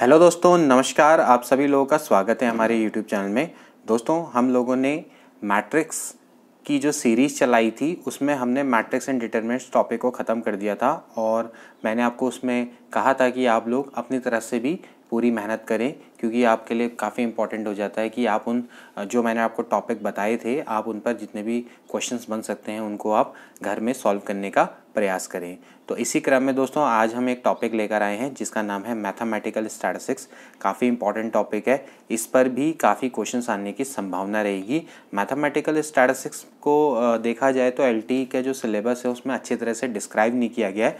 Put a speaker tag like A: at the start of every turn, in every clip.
A: Hello दोस्तों नमस्कार आप सभी लोगों का स्वागत है हमारे यूट्यूब चैनल में दोस्तों हम लोगों ने मैट्रिक्स की जो सीरीज़ चलाई थी उसमें हमने मैट्रिक्स एंड डिटर्मेंट्स टॉपिक को ख़त्म कर दिया था और मैंने आपको उसमें कहा था कि आप लोग अपनी तरफ से भी पूरी मेहनत करें क्योंकि आपके लिए काफ़ी इंपॉर्टेंट हो जाता है कि आप उन जो मैंने आपको टॉपिक बताए थे आप उन पर जितने भी क्वेश्चंस बन सकते हैं उनको आप घर में सॉल्व करने का प्रयास करें तो इसी क्रम में दोस्तों आज हम एक टॉपिक लेकर आए हैं जिसका नाम है मैथमेटिकल स्टैटिस्टिक्स काफ़ी इंपॉर्टेंट टॉपिक है इस पर भी काफ़ी क्वेश्चन आने की संभावना रहेगी मैथमेटिकल स्टैटिस्टिक्स को देखा जाए तो एल का जो सिलेबस है उसमें अच्छी तरह से डिस्क्राइब नहीं किया गया है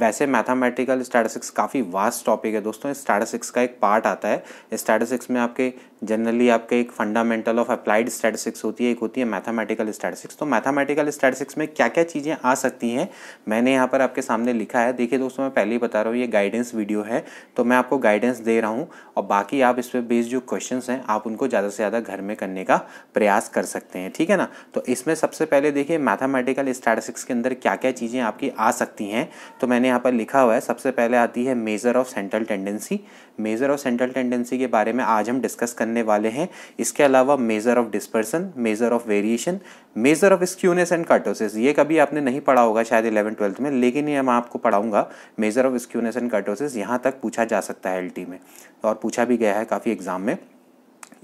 A: वैसे मैथमेटिकल स्टैटिस्टिक्स काफ़ी वास्ट टॉपिक है दोस्तों स्टैटिस्टिक्स का एक पार्ट आता है स्टैटिस्टिक्स में आपके जनरली आपके एक फंडामेंटल ऑफ अप्लाइड स्टैटिस्टिक्स होती है एक होती है मैथमेटिकल स्टैटिस्टिक्स तो मैथमेटिकल स्टैटिस्टिक्स में क्या क्या चीज़ें आ सकती हैं मैंने यहाँ पर आपके सामने लिखा है देखिए दोस्तों मैं पहले ही बता रहा हूँ ये गाइडेंस वीडियो है तो मैं आपको गाइडेंस दे रहा हूँ और बाकी आप इस पर बेस्ड जो क्वेश्चन हैं आप उनको ज़्यादा से ज़्यादा घर में करने का प्रयास कर सकते हैं ठीक है ना तो इसमें सबसे पहले देखिए मैथामेटिकल स्टैटिस्टिक्स के अंदर क्या क्या चीज़ें आपकी आ सकती हैं तो मैंने यहाँ पर लिखा हुआ है सबसे पहले आती है measure of central tendency measure of central tendency के बारे में आज हम डिस्कस करने वाले हैं इसके अलावा measure of dispersion measure of variation measure of skewness and kurtosis ये कभी आपने नहीं पढ़ा होगा शायद इलेवन ट्वेल्थ में लेकिन ये मैं आपको पढ़ाऊंगा measure of skewness and kurtosis यहाँ तक पूछा जा सकता है एल में और पूछा भी गया है काफ़ी एग्जाम में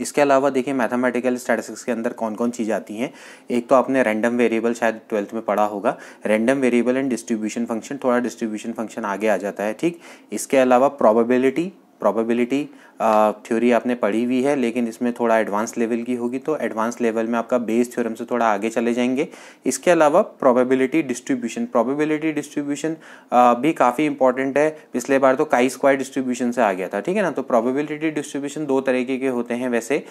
A: इसके अलावा देखिए मैथमेटिकल स्टैटिस्टिक्स के अंदर कौन कौन चीज़ आती हैं एक तो आपने रैंडम वेरिएबल शायद ट्वेल्थ में पढ़ा होगा random variable and distribution function थोड़ा डिस्ट्रीब्यूशन फंक्शन आगे आ जाता है ठीक इसके अलावा प्रोबेबिलिटी प्रोबेबिलिटी थ्योरी uh, आपने पढ़ी हुई है लेकिन इसमें थोड़ा एडवांस लेवल की होगी तो एडवांस लेवल में आपका बेस थ्योरम से थोड़ा आगे चले जाएंगे इसके अलावा प्रोबेबिलिटी डिस्ट्रीब्यूशन प्रोबेबिलिटी डिस्ट्रीब्यूशन भी काफ़ी इंपॉर्टेंट है पिछले बार तो काई स्क्वायर डिस्ट्रीब्यूशन से आ गया था ठीक है ना तो प्रोबेबिलिटी डिस्ट्रीब्यूशन दो तरीके के होते हैं वैसे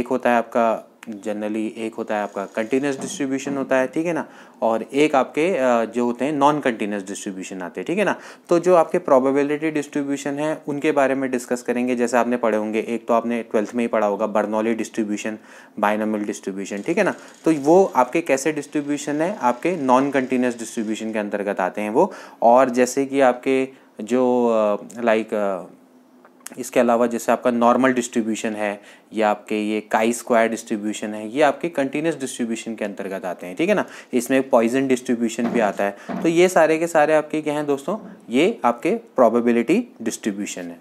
A: एक होता है आपका जनरली एक होता है आपका कंटिन्यूस डिस्ट्रीब्यूशन होता है ठीक है ना और एक आपके जो होते हैं नॉन कंटिन्यूस डिस्ट्रीब्यूशन आते हैं ठीक है ना तो जो आपके प्रोबेबिलिटी डिस्ट्रीब्यूशन है उनके बारे में डिस्कस करेंगे जैसे आपने पढ़े होंगे एक तो आपने ट्वेल्थ में ही पढ़ा होगा बर्नौली डिस्ट्रीब्यूशन बाइनमल डिस्ट्रीब्यूशन ठीक है ना तो वो आपके कैसे डिस्ट्रीब्यूशन है आपके नॉन कंटिन्यूस डिस्ट्रीब्यूशन के अंतर्गत आते हैं वो और जैसे कि आपके जो लाइक इसके अलावा जैसे आपका नॉर्मल डिस्ट्रीब्यूशन है या आपके ये काई स्क्वायर डिस्ट्रीब्यूशन है ये आपके कंटिन्यूस डिस्ट्रीब्यूशन के अंतर्गत आते हैं ठीक है ना इसमें पॉइजन डिस्ट्रीब्यूशन भी आता है तो ये सारे के सारे आपके क्या हैं दोस्तों ये आपके प्रॉबिलिटी डिस्ट्रीब्यूशन है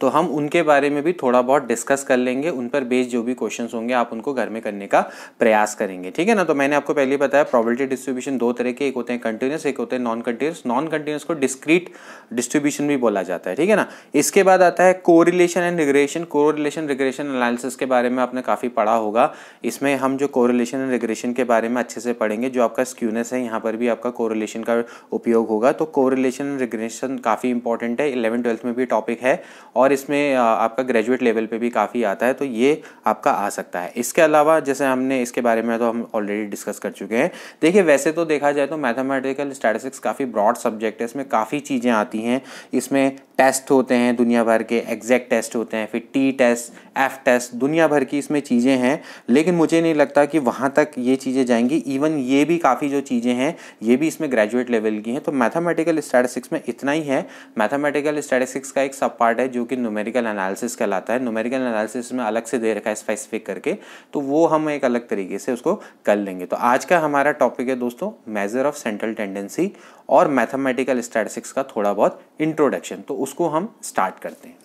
A: तो हम उनके बारे में भी थोड़ा बहुत डिस्कस कर लेंगे उन पर बेस्ड जो भी क्वेश्चन होंगे आप उनको घर में करने का प्रयास करेंगे ठीक है ना तो मैंने आपको पहले बताया प्रॉबिलिटी डिस्ट्रीब्यूशन दो तरह के एक होते हैं कंटिन्यूस एक होते हैं नॉन कंटिन्यूस नॉन कंटिन्यूस को डिस्क्रीट डिस्ट्रीब्यूशन भी बोला जाता है ठीक है ना इसके बाद आता है correlation and regression correlation regression analysis के बारे में आपने काफ़ी पढ़ा होगा इसमें हम जो कोरिलेशन एंड रिग्रेशन के बारे में अच्छे से पढ़ेंगे जो आपका स्क्यूनेस है यहाँ पर भी आपका कोरिलेशन का उपयोग होगा तो कोरिलेशन एंड रिग्रेशन काफ़ी इंपॉर्टेंट है इलेवन ट्वेल्थ में भी टॉपिक है और और इसमें आपका ग्रेजुएट लेवल पे भी काफ़ी आता है तो ये आपका आ सकता है इसके अलावा जैसे हमने इसके बारे में तो हम ऑलरेडी डिस्कस कर चुके हैं देखिए वैसे तो देखा जाए तो मैथमेटिकल स्टैटिस्टिक्स काफ़ी ब्रॉड सब्जेक्ट है इसमें काफ़ी चीज़ें आती हैं इसमें टेस्ट होते हैं दुनिया भर के एग्जैक्ट टेस्ट होते हैं फिर टी टेस्ट एफ टेस्ट दुनिया भर की इसमें चीज़ें हैं लेकिन मुझे नहीं लगता कि वहाँ तक ये चीज़ें जाएंगी इवन ये भी काफ़ी जो चीज़ें हैं ये भी इसमें ग्रेजुएट लेवल की हैं तो मैथमेटिकल स्टैटिस्टिक्स में इतना ही है मैथमेटिकल स्टैटिस्टिक्स का एक सब पार्ट है जो कि न्यूमेरिकल एनालिसिस कहलाता है न्यूमेरिकल एनालिसिस में अलग से दे रखा है स्पेसिफिक करके तो वो हम एक अलग तरीके से उसको कर लेंगे तो आज का हमारा टॉपिक है दोस्तों मेजर ऑफ सेंट्रल टेंडेंसी और मैथमेटिकल स्टैटिस्टिक्स का थोड़ा बहुत इंट्रोडक्शन तो उसको हम स्टार्ट करते हैं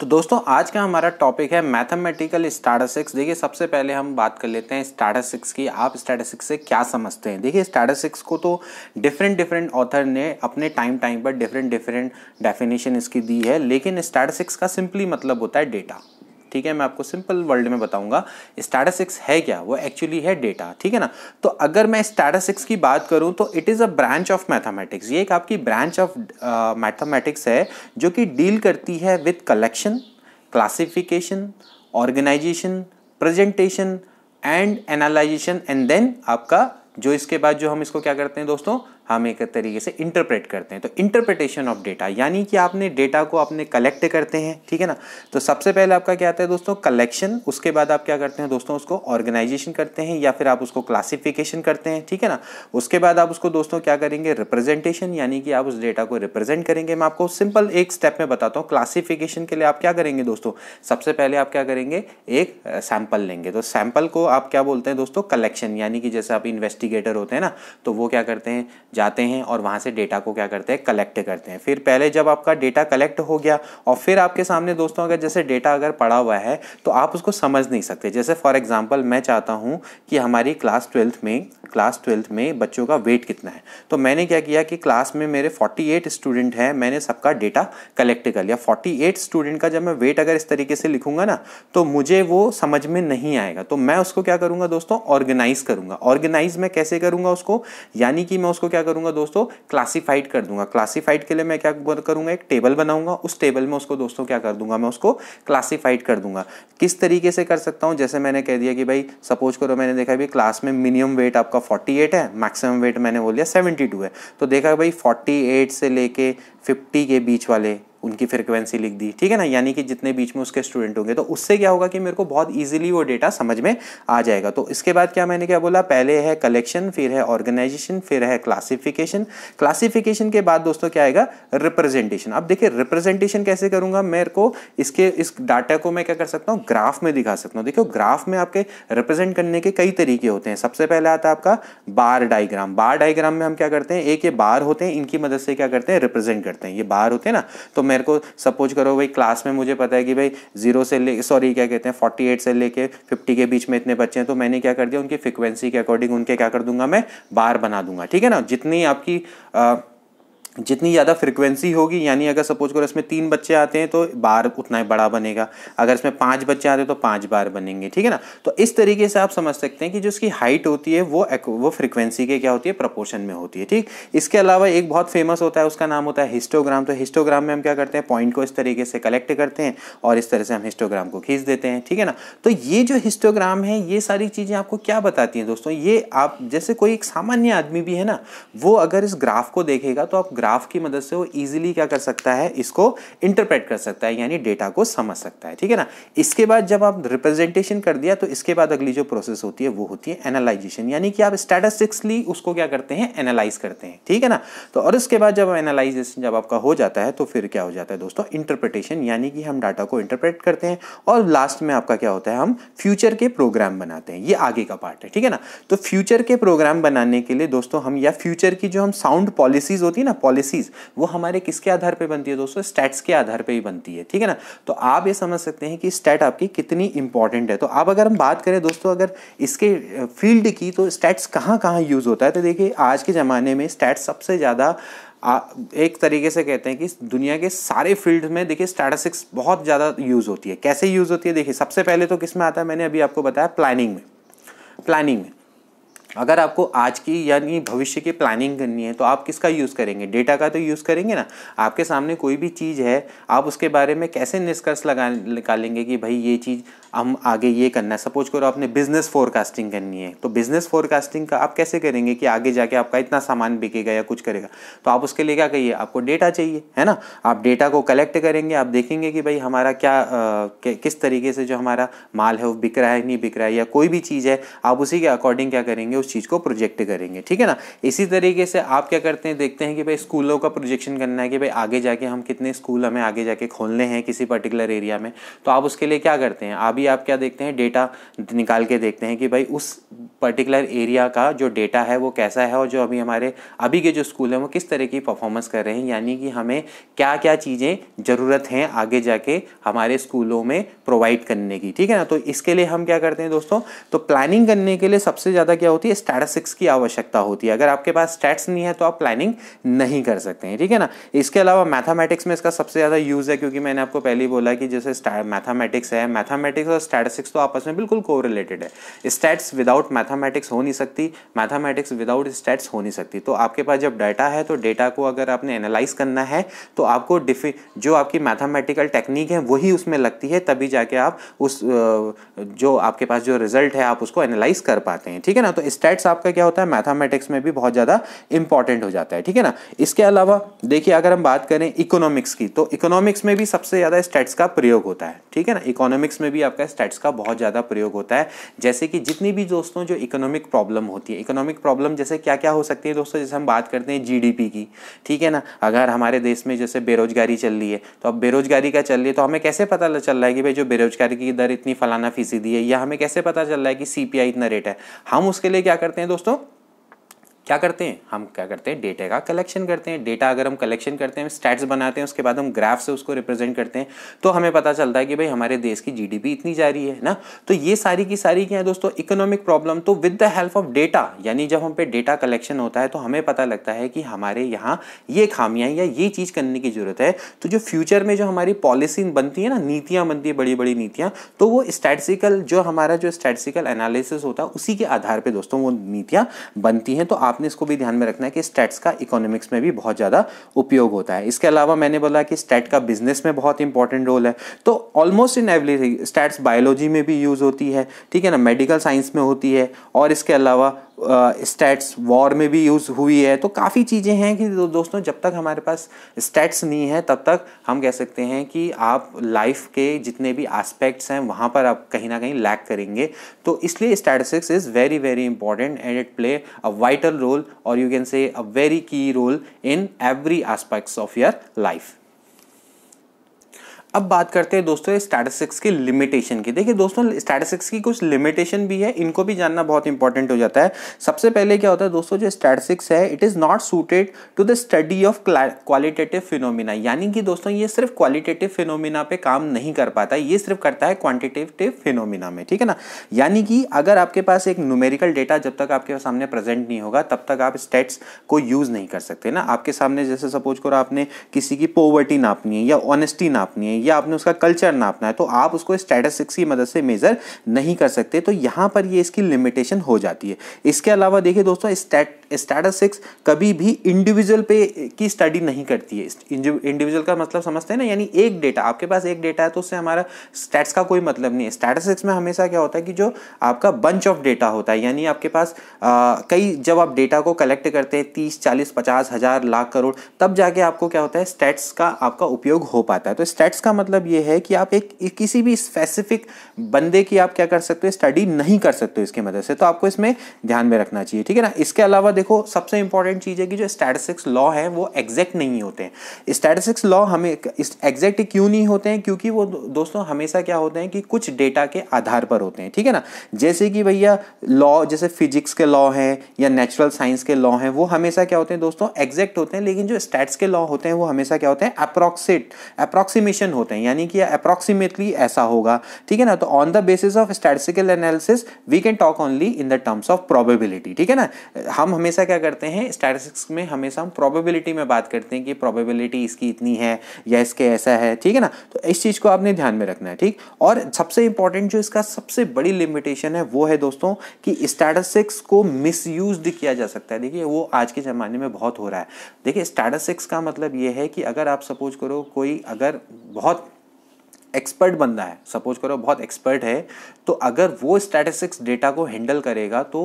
A: तो दोस्तों आज का हमारा टॉपिक है मैथमेटिकल स्टाटसिक्स देखिए सबसे पहले हम बात कर लेते हैं स्टाटसिक्स की आप स्टाटसिक्स से क्या समझते हैं देखिए स्टाटसिक्स को तो डिफरेंट डिफरेंट ऑथर ने अपने टाइम टाइम पर डिफरेंट डिफरेंट डेफिनेशन इसकी दी है लेकिन स्टाटसिक्स का सिंपली मतलब होता है डेटा ठीक है मैं आपको सिंपल वर्ल्ड में बताऊंगा स्टैटिस्टिक्स है क्या वो एक्चुअली है डेटा ठीक है ना तो अगर मैं स्टैटिस्टिक्स की बात करूं तो it is a branch of mathematics ये एक आपकी ब्रांच ऑफ मैथमेटिक्स है जो कि डील करती है with collection classification organisation presentation and analysation and then आपका जो इसके बाद जो हम इसको क्या करते हैं दोस्तों हम एक तरीके से इंटरप्रेट करते हैं तो इंटरप्रिटेशन ऑफ डेटा यानी कि आपने डेटा को अपने कलेक्ट करते हैं ठीक है ना तो सबसे पहले आपका क्या आता है दोस्तों कलेक्शन उसके बाद आप क्या करते हैं दोस्तों उसको ऑर्गेनाइजेशन करते हैं या फिर आप उसको क्लासिफिकेशन करते हैं ठीक है ना उसके बाद आप उसको दोस्तों क्या करेंगे रिप्रेजेंटेशन यानी कि आप उस डेटा को रिप्रेजेंट करेंगे मैं आपको सिंपल एक स्टेप में बताता हूँ क्लासीफिकेशन के लिए आप क्या करेंगे दोस्तों सबसे पहले आप क्या करेंगे एक सैंपल लेंगे तो सैंपल को आप क्या बोलते हैं दोस्तों कलेक्शन यानी कि जैसे आप इन्वेस्टिगेटर होते हैं ना तो वो क्या करते हैं जाते हैं और वहाँ से डेटा को क्या करते हैं कलेक्ट करते हैं फिर पहले जब आपका डेटा कलेक्ट हो गया और फिर आपके सामने दोस्तों अगर जैसे डेटा अगर पड़ा हुआ है तो आप उसको समझ नहीं सकते जैसे फॉर एग्ज़ाम्पल मैं चाहता हूँ कि हमारी क्लास ट्वेल्थ में क्लास ट्वेल्थ में बच्चों का वेट कितना है तो मैंने क्या किया कि क्लास में मेरे 48 स्टूडेंट हैं मैंने सबका डेटा कलेक्ट कर लिया 48 स्टूडेंट का जब मैं वेट अगर इस तरीके से लिखूंगा ना तो मुझे वो समझ में नहीं आएगा तो मैं उसको क्या करूँगा दोस्तों ऑर्गेनाइज करूँगा ऑर्गेनाइज मैं कैसे करूँगा उसको यानी कि मैं उसको क्या करूँगा दोस्तों क्लासीफाइड कर दूंगा क्लासीफाइड के लिए मैं क्या करूँगा एक टेबल बनाऊंगा उस टेबल में उसको दोस्तों क्या कर दूंगा मैं उसको क्लासीफाइड कर दूंगा किस तरीके से कर सकता हूँ जैसे मैंने कह दिया कि भाई सपोज करो मैंने देखा भी क्लास में मिनिमम वेट आपका 48 है मैक्सिमम वेट मैंने बोल दिया 72 है तो देखा भाई 48 से लेके 50 के बीच वाले उनकी फ्रिक्वेंसी लिख दी ठीक है ना यानी कि जितने बीच में उसके स्टूडेंट होंगे तो उससे क्या होगा कि मेरे को बहुत ईजिली वो डेटा समझ में आ जाएगा तो इसके बाद क्या मैंने क्या बोला पहले है कलेक्शन फिर है ऑर्गेनाइजेशन फिर है क्लासिफिकेशन क्लासिफिकेशन के बाद दोस्तों क्या आएगा रिप्रेजेंटेशन अब देखिए रिप्रेजेंटेशन कैसे करूंगा मेरे को इसके इस डाटा को मैं क्या कर सकता हूँ ग्राफ में दिखा सकता हूँ देखियो ग्राफ में आपके रिप्रेजेंट करने के कई तरीके होते हैं सबसे पहले आता है आपका बार डाइग्राम बार डाइग्राम में हम क्या करते हैं एक ये बार होते हैं इनकी मदद से क्या करते हैं रिप्रेजेंट करते हैं ये बार होते हैं ना तो मैं मेरे को सपोज करो भाई क्लास में मुझे पता है कि भाई जीरो से ले सॉरी क्या कहते हैं फोर्टी एट से लेके फिफ्टी के बीच में इतने बच्चे हैं तो मैंने क्या कर दिया उनकी फ्रिक्वेंसी के अकॉर्डिंग उनके क्या कर दूंगा मैं बार बना दूंगा ठीक है ना जितनी आपकी आ, जितनी ज़्यादा फ्रिक्वेंसी होगी यानी अगर सपोज करो इसमें तीन बच्चे आते हैं तो बार उतना ही बड़ा बनेगा अगर इसमें पाँच बच्चे आते हैं तो पाँच बार बनेंगे ठीक है ना तो इस तरीके से आप समझ सकते हैं कि जो उसकी हाइट होती है वो वो फ्रिक्वेंसी के क्या होती है प्रपोर्शन में होती है ठीक इसके अलावा एक बहुत फेमस होता है उसका नाम होता है हिस्टोग्राम तो हिस्टोग्राम में हम क्या करते हैं पॉइंट को इस तरीके से कलेक्ट करते हैं और इस तरह से हम हिस्टोग्राम को खींच देते हैं ठीक है ना तो ये जो हिस्टोग्राम है ये सारी चीज़ें आपको क्या बताती हैं दोस्तों ये आप जैसे कोई एक सामान्य आदमी भी है ना वो अगर इस ग्राफ को देखेगा तो आप ग्राफ की मदद से वो ईजिली क्या कर सकता है इसको इंटरप्रेट कर सकता है यानी डेटा को समझ सकता है ठीक है ना इसके बाद जब आप रिप्रेजेंटेशन कर दिया तो इसके बाद अगली जो प्रोसेस होती है वो होती है एनालाइजेशन यानी कि आप स्टेटसिक्सली उसको क्या करते हैं एनालाइज करते हैं ठीक है ना तो और इसके बाद जब एनालाइजेशन जब आपका हो जाता है तो फिर क्या हो जाता है दोस्तों इंटरप्रिटेशन यानी कि हम डाटा को इंटरप्रेट करते हैं और लास्ट में आपका क्या होता है हम फ्यूचर के प्रोग्राम बनाते हैं ये आगे का पार्ट है ठीक है ना तो फ्यूचर के प्रोग्राम बनाने के लिए दोस्तों हम या फ्यूचर की जो हम साउंड पॉलिसीज होती है ना पॉलिसीज वो हमारे किसके आधार पे बनती है दोस्तों स्टैट्स के आधार पे ही बनती है ठीक है ना तो आप ये समझ सकते हैं कि स्टैट आपकी कितनी इंपॉर्टेंट है तो आप अगर हम बात करें दोस्तों अगर इसके फील्ड की तो स्टैट्स कहाँ कहाँ यूज़ होता है तो देखिए आज के ज़माने में स्टैट्स सबसे ज़्यादा आ, एक तरीके से कहते हैं कि दुनिया के सारे फील्ड में देखिए स्टैटिस्टिक्स बहुत ज़्यादा यूज़ होती है कैसे यूज़ होती है देखिए सबसे पहले तो किस में आता है मैंने अभी आपको बताया प्लानिंग में प्लानिंग में अगर आपको आज की यानी भविष्य की प्लानिंग करनी है तो आप किसका यूज़ करेंगे डेटा का तो यूज़ करेंगे ना आपके सामने कोई भी चीज़ है आप उसके बारे में कैसे निष्कर्ष लगा निकालेंगे कि भाई ये चीज़ हम आगे ये करना है सपोज करो आपने बिज़नेस फोरकास्टिंग करनी है तो बिज़नेस फोरकास्टिंग का आप कैसे करेंगे कि आगे जाके आपका इतना सामान बिकेगा या कुछ करेगा तो आप उसके लिए क्या कहिए आपको डेटा चाहिए है ना आप डेटा को कलेक्ट करेंगे आप देखेंगे कि भाई हमारा क्या किस तरीके से जो हमारा माल है वो बिक रहा है नहीं बिक रहा है या कोई भी चीज़ है आप उसी के अकॉर्डिंग क्या करेंगे उस चीज़ को प्रोजेक्ट करेंगे ठीक है ना इसी तरीके से आप क्या करते हैं देखते हैं कि भाई स्कूलों का प्रोजेक्शन करना है कि भाई आगे जाके हम कितने स्कूल हमें आगे जाके खोलने हैं किसी पर्टिकुलर एरिया में तो आप उसके लिए क्या करते हैं अभी आप क्या देखते हैं डेटा निकाल के देखते हैं कि भाई उस पर्टिकुलर एरिया का जो डेटा है वो कैसा है और जो अभी हमारे अभी के जो स्कूल हैं वो किस तरह की परफॉर्मेंस कर रहे हैं यानी कि हमें क्या क्या चीज़ें ज़रूरत हैं आगे जाके हमारे स्कूलों में प्रोवाइड करने की ठीक है ना तो इसके लिए हम क्या करते हैं दोस्तों तो प्लानिंग करने के लिए सबसे ज़्यादा क्या होती है लिए स्टैटिस्टिक्स की आवश्यकता होती है अगर आपके पास स्टैट्स नहीं है तो आप प्लानिंग नहीं कर सकते हैं ठीक है ना इसके अलावा मैथमेटिक्स में इसका सबसे ज़्यादा यूज़ है क्योंकि मैंने आपको पहले ही बोला कि जैसे मैथमेटिक्स है मैथमेटिक्स और स्टैटिस्टिक्स तो आपस में बिल्कुल को रिलेटेड है स्टैट्स विदाउट मैथामेटिक्स हो नहीं सकती मैथामेटिक्स विदाउट स्टैट्स हो नहीं सकती तो आपके पास जब डाटा है तो डेटा को अगर आपने एनालाइज करना है तो आपको डिफि जो आपकी मैथामेटिकल टेक्निक है वही उसमें लगती है तभी जाके आप उस जो आपके पास जो रिजल्ट है आप उसको एनालाइज कर पाते हैं ठीक है ना तो इस स्टैट्स आपका क्या होता है मैथामेटिक्स में भी बहुत ज़्यादा इंपॉर्टेंट हो जाता है ठीक है ना इसके अलावा देखिए अगर हम बात करें इकोनॉमिक्स की तो इकोनॉमिक्स में भी सबसे ज़्यादा स्टैट्स का प्रयोग होता है ठीक है ना इकोनॉमिक्स में भी आपका स्टैट्स का बहुत ज़्यादा प्रयोग होता है जैसे कि जितनी भी दोस्तों जो इकोनॉमिक प्रॉब्लम होती है इकोनॉमिक प्रॉब्लम जैसे क्या क्या हो सकती है दोस्तों जैसे हम बात करते हैं जीडीपी की ठीक है ना अगर हमारे देश में जैसे बेरोजगारी चल रही है तो अब बेरोजगारी का चल रही है तो हमें कैसे पता चल रहा है कि भाई जो बेरोजगारी की दर इतनी फलाना फीसदी है या हमें कैसे पता चल रहा है कि सी इतना रेट है हम उसके लिए क्या करते हैं दोस्तों क्या करते हैं हम क्या करते हैं डेटा का कलेक्शन करते हैं डेटा अगर हम कलेक्शन करते हैं स्टैट्स बनाते हैं उसके बाद हम ग्राफ से उसको रिप्रेजेंट करते हैं तो हमें पता चलता है कि भाई हमारे देश की जीडीपी इतनी जा रही है ना तो ये सारी की सारी क्या है दोस्तों इकोनॉमिक प्रॉब्लम तो with the help of data यानी जब हम पे डेटा कलेक्शन होता है तो हमें पता लगता है कि हमारे यहाँ ये खामियाँ या ये चीज़ करने की ज़रूरत है तो जो फ्यूचर में जो हमारी पॉलिसी बनती है ना नीतियाँ बनती है बड़ी बड़ी नीतियाँ तो वो स्टैटिकल जो हमारा जो स्टैटिकल एनालिसिस होता है उसी के आधार पर दोस्तों वो नीतियाँ बनती हैं तो आप आपने इसको भी ध्यान में रखना है कि स्टैट्स का इकोनॉमिक्स में भी बहुत ज़्यादा उपयोग होता है इसके अलावा मैंने बोला कि स्टैट का बिजनेस में बहुत इंपॉर्टेंट रोल है तो almost in every stats biology में भी यूज़ होती है ठीक है ना मेडिकल साइंस में होती है और इसके अलावा स्टेट्स वॉर में भी यूज़ हुई है तो काफ़ी चीज़ें हैं कि दो, दोस्तों जब तक हमारे पास स्टेट्स नहीं है तब तक हम कह सकते हैं कि आप लाइफ के जितने भी एस्पेक्ट्स हैं वहाँ पर आप कहीं ना कहीं लैक करेंगे तो इसलिए statistics is very very important and it play a vital role और you can say a very key role in every aspects of your life अब बात करते हैं दोस्तों स्टैटिस्टिक्स की लिमिटेशन की देखिए दोस्तों स्टैटिस्टिक्स की कुछ लिमिटेशन भी है इनको भी जानना बहुत इंपॉर्टेंट हो जाता है सबसे पहले क्या होता है दोस्तों जो स्टैटिस्टिक्स है it is not suited to the study of qualitative phenomena यानी कि दोस्तों ये सिर्फ क्वालिटेटिव फिनोमिना पे काम नहीं कर पाता है ये सिर्फ करता है क्वान्टिटेटिव फिनोमिना में ठीक है ना यानी कि अगर आपके पास एक न्यूमेरिकल डेटा जब तक आपके सामने प्रेजेंट नहीं होगा तब तक आप स्टेट्स को यूज़ नहीं कर सकते ना आपके सामने जैसे सपोज करो आपने किसी की पोवर्टी नापनी है या ऑनेस्टी नापनी है या आपने उसका कल्चर नापना है तो आप उसको स्टैटिस्टिक्स की मदद से मेज़र नहीं कर सकते तो यहाँ पर ये इसकी लिमिटेशन हो जाती है इसके अलावा देखिए दोस्तों स्टैट स्टैटस सिक्स कभी भी इंडिविजुअल पे की स्टडी नहीं करती है इंडिविजुअल का मतलब समझते हैं ना यानी एक डेटा आपके पास एक डेटा है तो उससे हमारा स्टैट्स का कोई मतलब नहीं है स्टैटस सिक्स में हमेशा क्या होता है कि जो आपका बंच ऑफ डेटा होता है यानी आपके पास आ, कई जब आप डेटा को कलेक्ट करते हैं तीस चालीस पचास हज़ार लाख करोड़ तब जाके आपको क्या होता है स्टैट्स का आपका उपयोग हो पाता है तो स्टैट्स का मतलब ये है कि आप एक किसी भी स्पेसिफिक बंदे की आप क्या कर सकते हो स्टडी नहीं कर सकते हो इसके मदद से तो आपको इसमें ध्यान में रखना चाहिए ठीक है ना इसके अलावा देखो सबसे इंपॉर्टेंट चीज़ है कि जो स्टैटिस्टिक्स लॉ है वो एग्जैक्ट नहीं होते हैं स्टैटिस्टिक्स लॉ हमें एग्जैक्ट क्यों नहीं होते हैं क्योंकि वो दोस्तों हमेशा क्या होते हैं कि कुछ डेटा के आधार पर होते हैं ठीक है ना जैसे कि भैया लॉ जैसे फिजिक्स के लॉ हैं या नेचुरल साइंस के लॉ हैं वो हमेशा क्या होते हैं दोस्तों एग्जैक्ट होते हैं लेकिन जो स्टैट्स के लॉ होते हैं वो हमेशा क्या होते हैं अप्रॉक्सिट अप्रॉक्सीमेशन होते हैं यानी कि अप्रॉक्सीमेटली ऐसा होगा ठीक है ना तो on the basis of statistical analysis we can talk only in the terms of probability ठीक है ना हम हमेशा क्या करते हैं स्टैटिस्टिक्स में हमेशा हम प्रोबेबिलिटी में बात करते हैं कि प्रोबेबिलिटी इसकी इतनी है या इसके ऐसा है ठीक है ना तो इस चीज़ को आपने ध्यान में रखना है ठीक और सबसे इंपॉर्टेंट जो इसका सबसे बड़ी लिमिटेशन है वो है दोस्तों कि स्टैटिस्टिक्स को मिस किया जा सकता है देखिए वो आज के ज़माने में बहुत हो रहा है देखिए स्टैटिस्टिक्स का मतलब ये है कि अगर आप सपोज करो कोई अगर बहुत एक्सपर्ट बंदा है सपोज करो बहुत एक्सपर्ट है तो अगर वो स्टैटिस्टिक्स डेटा को हैंडल करेगा तो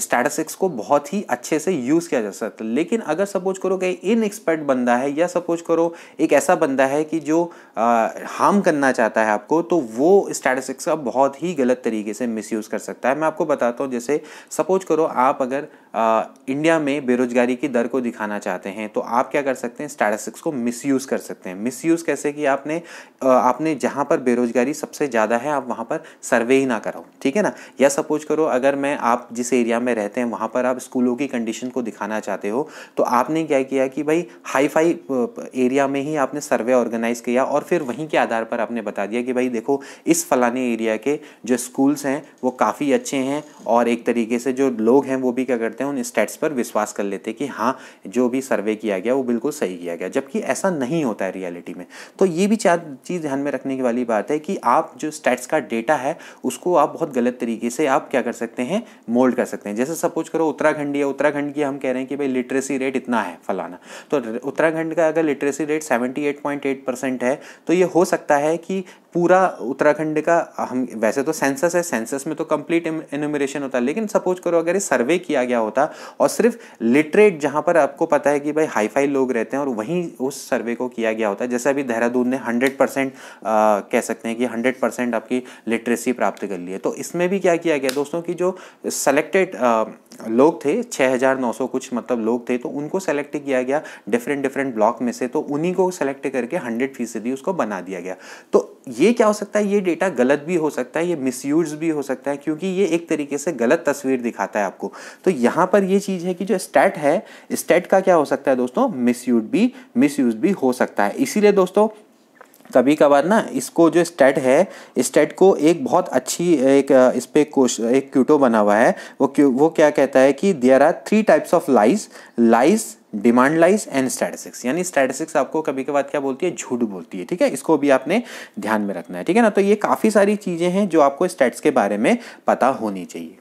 A: स्टैटिस्टिक्स को बहुत ही अच्छे से यूज़ किया जा सकता है लेकिन अगर सपोज करो कि इनएक्सपर्ट बंदा है या सपोज करो एक ऐसा बंदा है कि जो हार्म करना चाहता है आपको तो वो स्टैटिस्टिक्स का बहुत ही गलत तरीके से मिसयूज़ कर सकता है मैं आपको बताता हूँ जैसे सपोज करो आप अगर इंडिया में बेरोजगारी की दर को दिखाना चाहते हैं तो आप क्या कर सकते हैं स्टैटिस्टिक्स को मिसयूज़ कर सकते हैं मिसयूज़ कैसे कि आपने आपने जहाँ पर बेरोजगारी सबसे ज़्यादा है आप वहाँ पर सर्वे ही ना कराओ ठीक है ना या सपोज करो अगर मैं आप जिस एरिया में रहते हैं वहाँ पर आप स्कूलों की कंडीशन को दिखाना चाहते हो तो आपने क्या किया कि भाई हाई फाई एरिया में ही आपने सर्वे ऑर्गेनाइज़ किया और फिर वहीं के आधार पर आपने बता दिया कि भाई देखो इस फलाने एरिया के जो स्कूल्स हैं वो काफ़ी अच्छे हैं और एक तरीके से जो लोग हैं वो भी क्या करते हैं हैं उन स्टेट्स पर विश्वास कर लेते हैं कि हाँ जो भी सर्वे किया गया वो बिल्कुल सही किया गया जबकि ऐसा नहीं होता है रियलिटी में तो ये भी चीज़ ध्यान में रखने की वाली बात है कि आप जो स्टेट्स का डेटा है उसको आप बहुत गलत तरीके से आप क्या कर सकते हैं मोल्ड कर सकते हैं जैसे सपोज करो उत्तराखंड या उत्तराखंड की हम कह रहे हैं कि भाई लिटरेसी रेट इतना है फलाना तो उत्तराखंड का अगर लिटरेसी रेट सेवेंटी है तो ये हो सकता है कि पूरा उत्तराखंड का हम वैसे तो सेंसस है सेंसस में तो कंप्लीट एनुमरेशन होता है लेकिन सपोज करो अगर ये सर्वे किया गया होता होता और सिर्फ लिटरेट जहाँ पर आपको पता है कि भाई हाईफाई लोग रहते हैं और वहीं उस सर्वे को किया गया होता है जैसे अभी देहरादून ने हंड्रेड परसेंट कह सकते हैं कि हंड्रेड परसेंट आपकी लिटरेसी प्राप्त कर ली है तो इसमें भी क्या किया गया दोस्तों की जो सेलेक्टेड लोग थे 6900 कुछ मतलब लोग थे तो उनको सेलेक्ट किया गया डिफरेंट डिफरेंट ब्लॉक में से तो उन्हीं को सेलेक्ट करके हंड्रेड फीसदी उसको बना दिया गया तो ये क्या हो सकता है ये डेटा गलत भी हो सकता है ये मिसयूज भी हो सकता है क्योंकि ये एक तरीके से गलत तस्वीर दिखाता है आपको तो यहाँ यहाँ पर ये चीज़ है कि जो स्टेट है स्टेट का क्या हो सकता है दोस्तों मिस भी मिस भी हो सकता है इसीलिए दोस्तों कभी कभार ना इसको जो स्टेट है स्टेट को एक बहुत अच्छी एक इस पर एक क्यूटो बना हुआ है वो क्यू वो क्या कहता है कि there are three types of lies lies damned lies and statistics यानी स्टैटिस्टिक्स आपको कभी कभार क्या बोलती है झूठ बोलती है ठीक है इसको भी आपने ध्यान में रखना है ठीक है ना तो ये काफ़ी सारी चीज़ें हैं जो आपको स्टैट्स के बारे में पता होनी चाहिए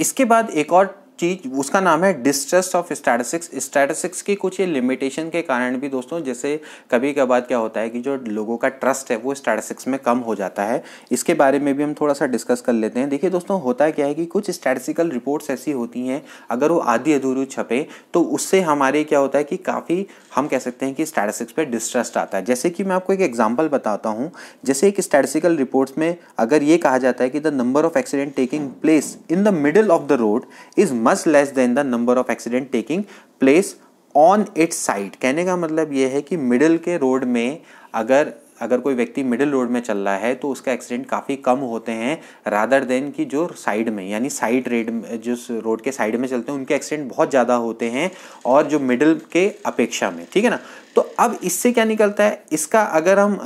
A: इसके बाद एक और चीज उसका नाम है डिस्ट्रस्ट ऑफ स्टैटिस्टिक्स स्टैटिस्टिक्स की कुछ ये लिमिटेशन के कारण भी दोस्तों जैसे कभी कभार क्या होता है कि जो लोगों का ट्रस्ट है वो स्टैटिस्टिक्स में कम हो जाता है इसके बारे में भी हम थोड़ा सा डिस्कस कर लेते हैं देखिए दोस्तों होता क्या है कि कुछ स्टैटिस्टिकल रिपोर्ट्स ऐसी होती हैं अगर वो आधी अधूरी छपे तो उससे हमारे क्या होता है कि काफ़ी हम कह सकते हैं कि स्टैटिस्टिक्स पर डिस्ट्रस्ट आता है जैसे कि मैं आपको एक एग्जाम्पल बताता हूँ जैसे एक स्टैटिस्टिकल रिपोर्ट्स में अगर ये कहा जाता है कि the number of accident taking place in the middle of the road is much less than the number of accident taking place on its side कहने का मतलब ये है कि मिडिल के रोड में अगर अगर कोई व्यक्ति मिडिल रोड में चल रहा है तो उसका एक्सीडेंट काफ़ी कम होते हैं रादर देन की जो साइड में यानी साइड रेड जिस रोड के साइड में चलते हैं उनके एक्सीडेंट बहुत ज़्यादा होते हैं और जो मिडिल के अपेक्षा में ठीक है ना तो अब इससे क्या निकलता है इसका अगर हम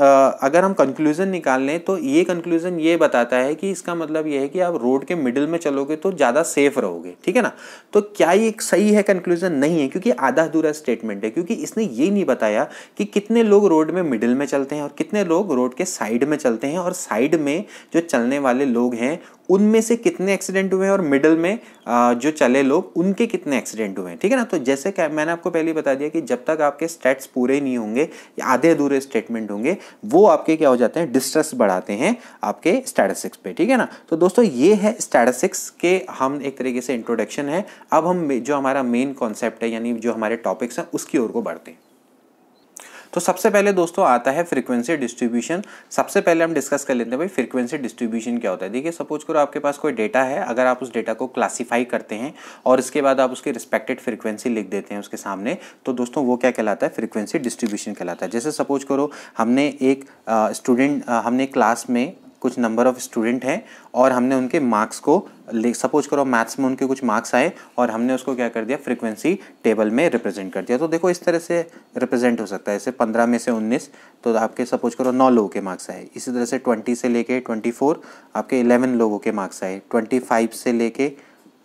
A: अगर हम कंक्लूज़न निकाल लें तो ये कंक्लूज़न ये बताता है कि इसका मतलब ये है कि आप रोड के मिडिल में चलोगे तो ज़्यादा सेफ रहोगे ठीक है ना तो क्या ये सही है कंक्लूज़न नहीं है क्योंकि आधा अधूरा स्टेटमेंट है क्योंकि इसने ये नहीं बताया कि कितने लोग रोड में मिडिल में चलते हैं और कितने लोग रोड के साइड में चलते हैं और साइड में जो चलने वाले लोग हैं उनमें से कितने एक्सीडेंट हुए हैं और मिडल में जो चले लोग उनके कितने एक्सीडेंट हुए हैं ठीक है ना तो जैसे क्या मैंने आपको पहले बता दिया कि जब तक आपके स्टेट्स पूरे नहीं होंगे या आधे अधूरे स्टेटमेंट होंगे वो आपके क्या हो जाते हैं डिस्ट्रेस बढ़ाते हैं आपके स्टैटिस्टिक्स पे ठीक है ना तो दोस्तों ये है स्टैटिस्टिक्स के हम एक तरीके से इंट्रोडक्शन है अब हम जो हमारा मेन कॉन्सेप्ट है यानी जो हमारे टॉपिक्स हैं उसकी ओर को बढ़ते हैं तो सबसे पहले दोस्तों आता है फ्रीक्वेंसी डिस्ट्रीब्यूशन सबसे पहले हम डिस्कस कर लेते हैं भाई फ्रीक्वेंसी डिस्ट्रीब्यूशन क्या होता है देखिए सपोज करो आपके पास कोई डेटा है अगर आप उस डेटा को क्लासीफाई करते हैं और इसके बाद आप उसकी रिस्पेक्टेड फ्रिक्वेंसी लिख देते हैं उसके सामने तो दोस्तों वो क्या कहलाता है फ्रिक्वेंसी डिस्ट्रीब्यूशन कहलाता है जैसे सपोज करो हमने एक स्टूडेंट हमने क्लास में कुछ नंबर ऑफ स्टूडेंट हैं और हमने उनके मार्क्स को ले सपोज करो मैथ्स में उनके कुछ मार्क्स आए और हमने उसको क्या कर दिया फ्रिक्वेंसी टेबल में रिप्रेजेंट कर दिया तो देखो इस तरह से रिप्रेजेंट हो सकता है जैसे पंद्रह में से उन्नीस तो आपके सपोज करो नौ लोगों के मार्क्स आए इसी तरह से ट्वेंटी से लेके ट्वेंटी फोर आपके इलेवन लोगों के मार्क्स आए ट्वेंटी फाइव से लेके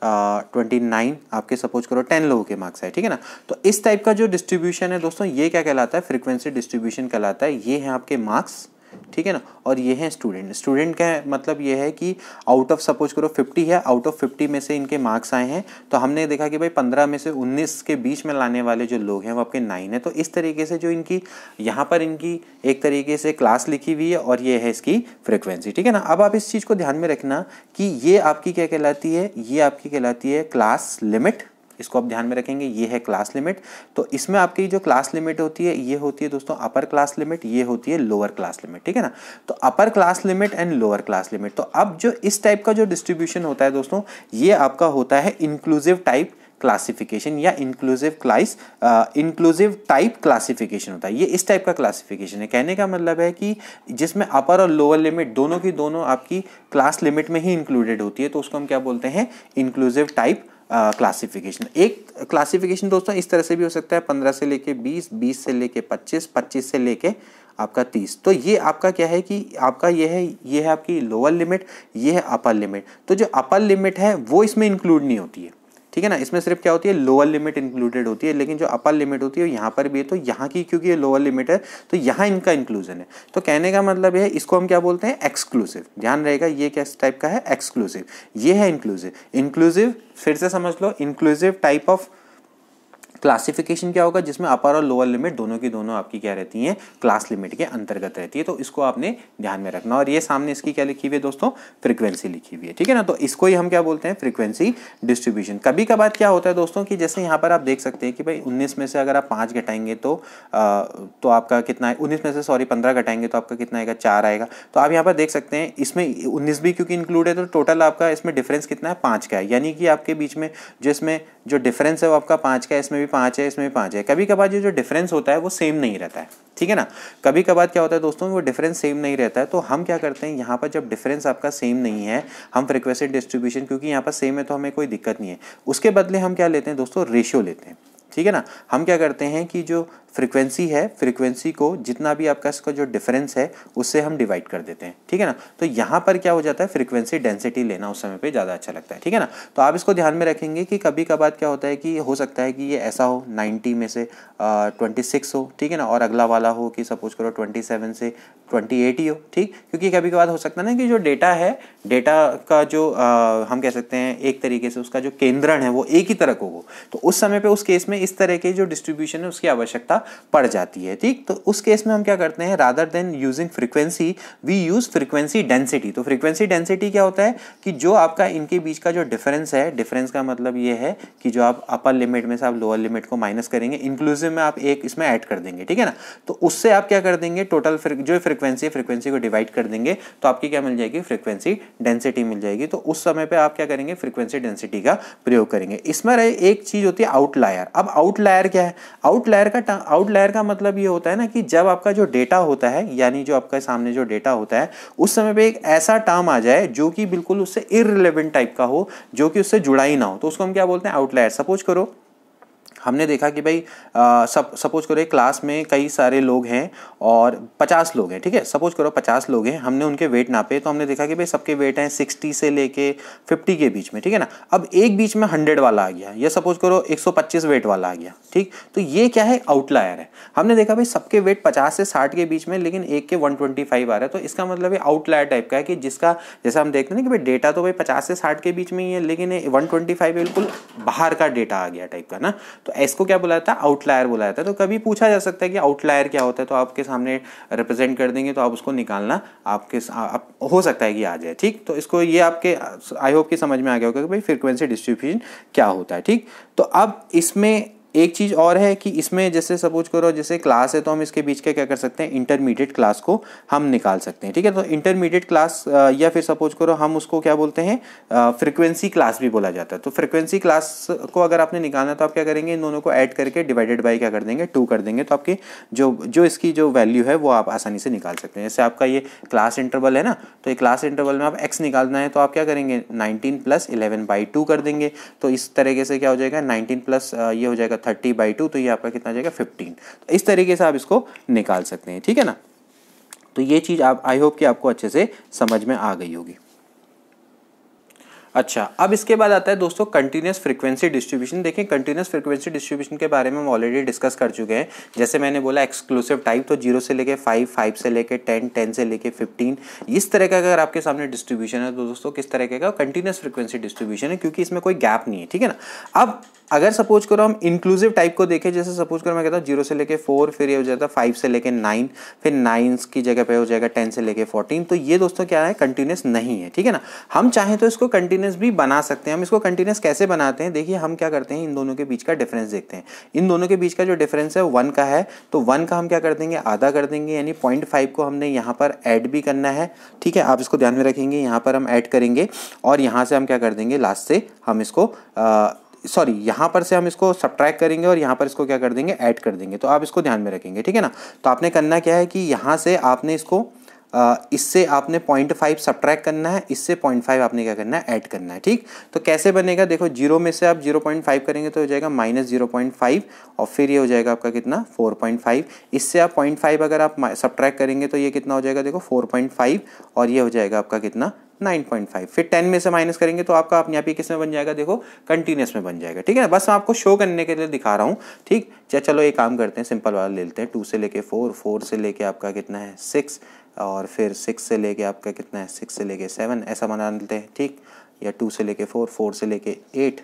A: ट्वेंटी uh, नाइन आपके सपोज करो टेन लोगों के मार्क्स आए ठीक है ना तो इस टाइप का जो डिस्ट्रीब्यूशन है दोस्तों ये क्या कहलाता है फ्रीक्वेंसी डिस्ट्रीब्यूशन कहलाता है ये है आपके मार्क्स ठीक है ना और ये है स्टूडेंट स्टूडेंट का मतलब ये है कि आउट ऑफ सपोज करो 50 है आउट ऑफ 50 में से इनके मार्क्स आए हैं तो हमने देखा कि भाई 15 में से 19 के बीच में लाने वाले जो लोग हैं वो आपके नाइन है तो इस तरीके से जो इनकी यहाँ पर इनकी एक तरीके से क्लास लिखी हुई है और ये है इसकी फ्रिक्वेंसी ठीक है ना अब आप इस चीज़ को ध्यान में रखना कि ये आपकी क्या कहलाती है ये आपकी कहलाती है क्लास लिमिट इसको आप ध्यान में रखेंगे ये है क्लास लिमिट तो इसमें आपकी जो क्लास लिमिट होती है ये होती है दोस्तों अपर क्लास लिमिट ये होती है लोअर क्लास लिमिट ठीक है ना तो upper class limit and lower class limit तो अब जो इस टाइप का जो डिस्ट्रीब्यूशन होता है दोस्तों ये आपका होता है इंक्लूसिव टाइप क्लासिफिकेशन या inclusive class inclusive type classification होता है ये इस टाइप का क्लासिफिकेशन है कहने का मतलब है कि जिसमें अपर और लोअर लिमिट दोनों की दोनों आपकी क्लास लिमिट में ही इंक्लूडेड होती है तो उसको हम क्या बोलते हैं इंक्लूसिव टाइप क्लासिफिकेशन एक क्लासिफिकेशन दोस्तों इस तरह से भी हो सकता है पंद्रह से लेके बीस बीस से लेके पच्चीस पच्चीस से लेके आपका तीस तो ये आपका क्या है कि आपका ये है ये है आपकी लोअर लिमिट ये है अपर लिमिट तो जो अपर लिमिट है वो इसमें इंक्लूड नहीं होती है ठीक है ना इसमें सिर्फ क्या होती है लोअर लिमिट इंक्लूडेड होती है लेकिन जो अपर लिमिट होती है यहाँ पर भी है तो यहाँ की क्योंकि ये लोअर लिमिट है तो यहाँ इनका इंक्लूजन है तो कहने का मतलब है इसको हम क्या बोलते हैं एक्सक्लूसिव ध्यान रहेगा ये क्या टाइप का है एक्सक्लूसिव ये है इंक्लूसिव इंक्लूसिव फिर से समझ लो इंक्लूसिव टाइप ऑफ क्लासिफिकेशन क्या होगा जिसमें अपर और लोअर लिमिट दोनों की दोनों आपकी क्या रहती हैं क्लास लिमिट के अंतर्गत रहती है तो इसको आपने ध्यान में रखना और ये सामने इसकी क्या लिखी हुई है दोस्तों फ्रिक्वेंसी लिखी हुई है ठीक है ना तो इसको ही हम क्या बोलते हैं फ्रिक्वेंसी डिस्ट्रीब्यूशन कभी कभार क्या होता है दोस्तों कि जैसे यहाँ पर आप देख सकते हैं कि भाई उन्नीस में से अगर आप पाँच घटाएंगे तो आ, तो आपका कितना है उन्नीस में से सॉरी पंद्रह घटाएंगे तो आपका कितना आएगा चार आएगा तो आप यहाँ पर देख सकते हैं इसमें उन्नीस भी क्योंकि इंक्लूड है तो टोटल आपका इसमें डिफरेंस कितना है पाँच का है यानी कि आपके बीच में जो इसमें जो डिफरेंस है वो आपका पाँच का है इसमें भी पाँच है इसमें पाँच है कभी कभार जो डिफरेंस होता है वो सेम नहीं रहता है ठीक है ना कभी कभार क्या होता है दोस्तों वो डिफरेंस सेम नहीं रहता है तो हम क्या करते हैं यहाँ पर जब डिफरेंस आपका सेम नहीं है हम फ्रिक्वेंसी डिस्ट्रीब्यूशन क्योंकि यहाँ पर सेम है तो हमें कोई दिक्कत नहीं है उसके बदले हम क्या लेते हैं दोस्तों रेशियो लेते हैं ठीक है ना हम क्या करते हैं कि जो फ्रीक्वेंसी है फ्रीक्वेंसी को जितना भी आपका इसका जो डिफरेंस है उससे हम डिवाइड कर देते हैं ठीक है ना तो यहाँ पर क्या हो जाता है फ्रीक्वेंसी डेंसिटी लेना उस समय पे ज़्यादा अच्छा लगता है ठीक है ना तो आप इसको ध्यान में रखेंगे कि कभी कभार क्या होता है कि हो सकता है कि ये ऐसा हो नाइन्टी में से ट्वेंटी सिक्स हो ठीक है ना और अगला वाला हो कि सपोज करो ट्वेंटी सेवन से ट्वेंटी एट ही हो ठीक क्योंकि कभी कभार हो सकता है ना कि जो डेटा है डेटा का जो आ, हम कह सकते हैं एक तरीके से उसका जो केंद्रण है वो एक ही तरह को हो तो उस समय पर उस केस में इस तरह के जो डिस्ट्रीब्यूशन है उसकी आवश्यकता पड़ जाती है ठीक तो उस केस में हम क्या करते हैं rather than using frequency we use frequency density तो फ्रिक्वेंसी डेंसिटी क्या होता है कि जो आपका इनके बीच का जो डिफरेंस है डिफरेंस का मतलब ये है कि जो आप अपर लिमिट में से आप लोअर लिमिट को माइनस करेंगे इंक्लूसिव में आप एक इसमें ऐड कर देंगे ठीक है ना तो उससे आप क्या कर देंगे टोटल जो फ्रिक्वेंसी है फ्रिक्वेंसी को डिवाइड कर देंगे तो आपकी क्या मिल जाएगी फ्रिक्वेंसी डेंसिटी मिल जाएगी तो उस समय पर आप क्या करेंगे फ्रिक्वेंसी डेंसिटी का प्रयोग करेंगे इसमें रहे एक चीज़ होती है आउटलायर अब आउटलायर क्या है आउटलायर का आउटलायर का मतलब ये होता है ना कि जब आपका जो डेटा होता है यानी जो आपका सामने जो डेटा होता है उस समय पे एक ऐसा टर्म आ जाए जो कि बिल्कुल उससे इरिलेवेंट टाइप का हो जो कि उससे जुड़ा ही ना हो तो उसको हम क्या बोलते हैं आउटलायर सपोज करो हमने देखा कि भाई सब सपोज करो क्लास में कई सारे लोग हैं और पचास लोग हैं ठीक है सपोज करो पचास लोग हैं हमने उनके वेट नापे तो हमने देखा कि भाई सबके वेट हैं सिक्सटी से लेके फिफ्टी के बीच में ठीक है ना अब एक बीच में हंड्रेड वाला आ गया या सपोज करो एक सौ पच्चीस वेट वाला आ गया ठीक तो ये क्या है आउटलायर है हमने देखा भाई सबके वेट पचास से साठ के बीच में लेकिन एक के वन ट्वेंटी फाइव आ रहा है तो इसका मतलब ये आउटलायर टाइप का है कि जिसका जैसे हम देखते हैं ना कि भाई डेटा तो भाई पचास से साठ के बीच में ही है लेकिन वन ट्वेंटी फाइव बिल्कुल बाहर का डेटा आ गया टाइप का ना तो एस को क्या बुलाया था आउटलायर बुलाया था तो कभी पूछा जा सकता है कि आउटलायर क्या होता है तो आपके सामने रिप्रेजेंट कर देंगे तो आप उसको निकालना आपके आप, हो सकता है कि आ जाए ठीक तो इसको ये आपके आई होप कि समझ में आ गया होगा कि भाई फ्रिक्वेंसी डिस्ट्रीब्यूशन क्या होता है ठीक तो अब इसमें एक चीज़ और है कि इसमें जैसे सपोज करो जैसे क्लास है तो हम इसके बीच का क्या कर सकते हैं इंटरमीडिएट क्लास को हम निकाल सकते हैं ठीक है तो इंटरमीडिएट क्लास या फिर सपोज करो हम उसको क्या बोलते हैं फ्रिक्वेंसी क्लास भी बोला जाता है तो फ्रिक्वेंसी क्लास को अगर आपने निकालना तो आप क्या करेंगे इन दोनों को ऐड करके डिवाइडेड बाई क्या कर देंगे टू कर देंगे तो आपकी जो जो इसकी जो वैल्यू है वो आप आसानी से निकाल सकते हैं जैसे आपका ये क्लास इंटरवल है ना तो ये क्लास इंटरवल में आप एक्स निकालना है तो आप क्या करेंगे nineteen plus eleven by two कर देंगे तो इस तरीके से क्या हो जाएगा नाइनटीन प्लस ये हो जाएगा जाएगा थर्टी बाई टू तो ये आपका कितना जाएगा फिफ्टीन तो इस तरीके से आप इसको निकाल सकते हैं ठीक है ना तो ये चीज़ आप आई होप कि आपको अच्छे से समझ में आ गई होगी अच्छा अब इसके बाद आता है दोस्तों कंटिन्यूस फ्रीक्वेंसी डिस्ट्रीब्यूशन देखें कंटिन्यूस फ्रीक्वेंसी डिस्ट्रीब्यूशन के बारे में हम ऑलरेडी डिस्कस कर चुके हैं जैसे मैंने बोला एक्सक्लूसिव टाइप तो जीरो से लेके फाइव फाइव से लेके टेन टेन से लेके फिफ्टीन इस तरह का अगर आपके सामने डिस्ट्रीब्यूशन है तो दोस्तों किस तरह का कंटिन्यूस फ्रिक्वेंसी डिस्ट्रीब्यूशन है क्योंकि इसमें कोई गैप नहीं है ठीक है ना अब अगर सपोज करो हम इंक्लूसिव टाइप को देखें जैसे सपोज करो मैं कहता हूँ जीरो से लेके फोर फिर ये हो जाता है फाइव से लेके नाइन फिर नाइन्स की जगह पे हो जाएगा टेन से लेके फोर्टीन तो ये दोस्तों क्या है कंटिन्यूस नहीं है ठीक है ना हम चाहें तो इसको कंटिन्यूस भी बना सकते हैं हम इसको कंटिन्यूस कैसे बनाते हैं देखिए हम क्या करते हैं इन दोनों के बीच का डिफरेंस देखते हैं इन दोनों के बीच का जो डिफरेंस है वन का है तो वन का हम क्या कर देंगे आधा कर देंगे यानी पॉइंट फाइव को हमने यहाँ पर ऐड भी करना है ठीक है आप इसको ध्यान में रखेंगे यहाँ पर हम ऐड करेंगे और यहाँ से हम क्या कर देंगे लास्ट से हम इसको सॉरी यहाँ पर से हम इसको सब्ट्रैक करेंगे और यहाँ पर इसको क्या कर देंगे ऐड कर देंगे तो आप इसको ध्यान में रखेंगे ठीक है ना तो आपने करना क्या है कि यहाँ से आपने इसको इससे आपने पॉइंट फाइव सब्ट्रैक करना है इससे पॉइंट फाइव आपने क्या करना है ऐड करना है ठीक तो कैसे बनेगा देखो जीरो में से आप जीरो पॉइंट फाइव करेंगे तो हो जाएगा माइनस जीरो पॉइंट फाइव और फिर ये हो जाएगा आपका कितना फोर पॉइंट फाइव इससे आप पॉइंट फाइव अगर आप सब्ट्रैक करेंगे तो ये कितना हो जाएगा देखो फोर पॉइंट फाइव और ये हो जाएगा आपका कितना 9.5 फिर 10 में से माइनस करेंगे तो आपका अपने आप ही किस में बन जाएगा देखो कंटिन्यूस में बन जाएगा ठीक है ना बस मैं आपको शो करने के लिए दिखा रहा हूँ ठीक चलो ये काम करते हैं सिंपल वाला ले लेते हैं टू से लेके फोर फोर से लेके आपका कितना है सिक्स और फिर सिक्स से लेके आपका कितना है सिक्स से लेके सेवन ऐसा बना लेते हैं ठीक या टू से लेके फोर फोर से लेके एट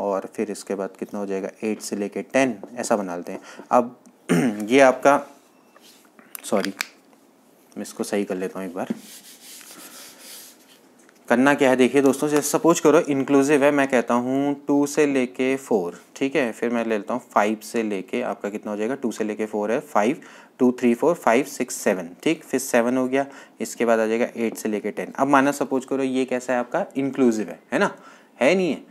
A: और फिर इसके बाद कितना हो जाएगा एट से लेके टेन ऐसा बना लेते हैं अब ये आपका सॉरी मैं इसको सही कर लेता हूँ एक बार करना क्या है देखिए दोस्तों जैसे सपोज करो इंक्लूसिव है मैं कहता हूँ टू से लेके फोर ठीक है फिर मैं ले लेता हूँ फाइव से लेके आपका कितना हो जाएगा टू से लेके फोर है five two three four five six seven ठीक फिर सेवन हो गया इसके बाद आ जाएगा एट से लेके टेन अब माना सपोज करो ये कैसा है आपका इंक्लूसिव है है ना है नहीं है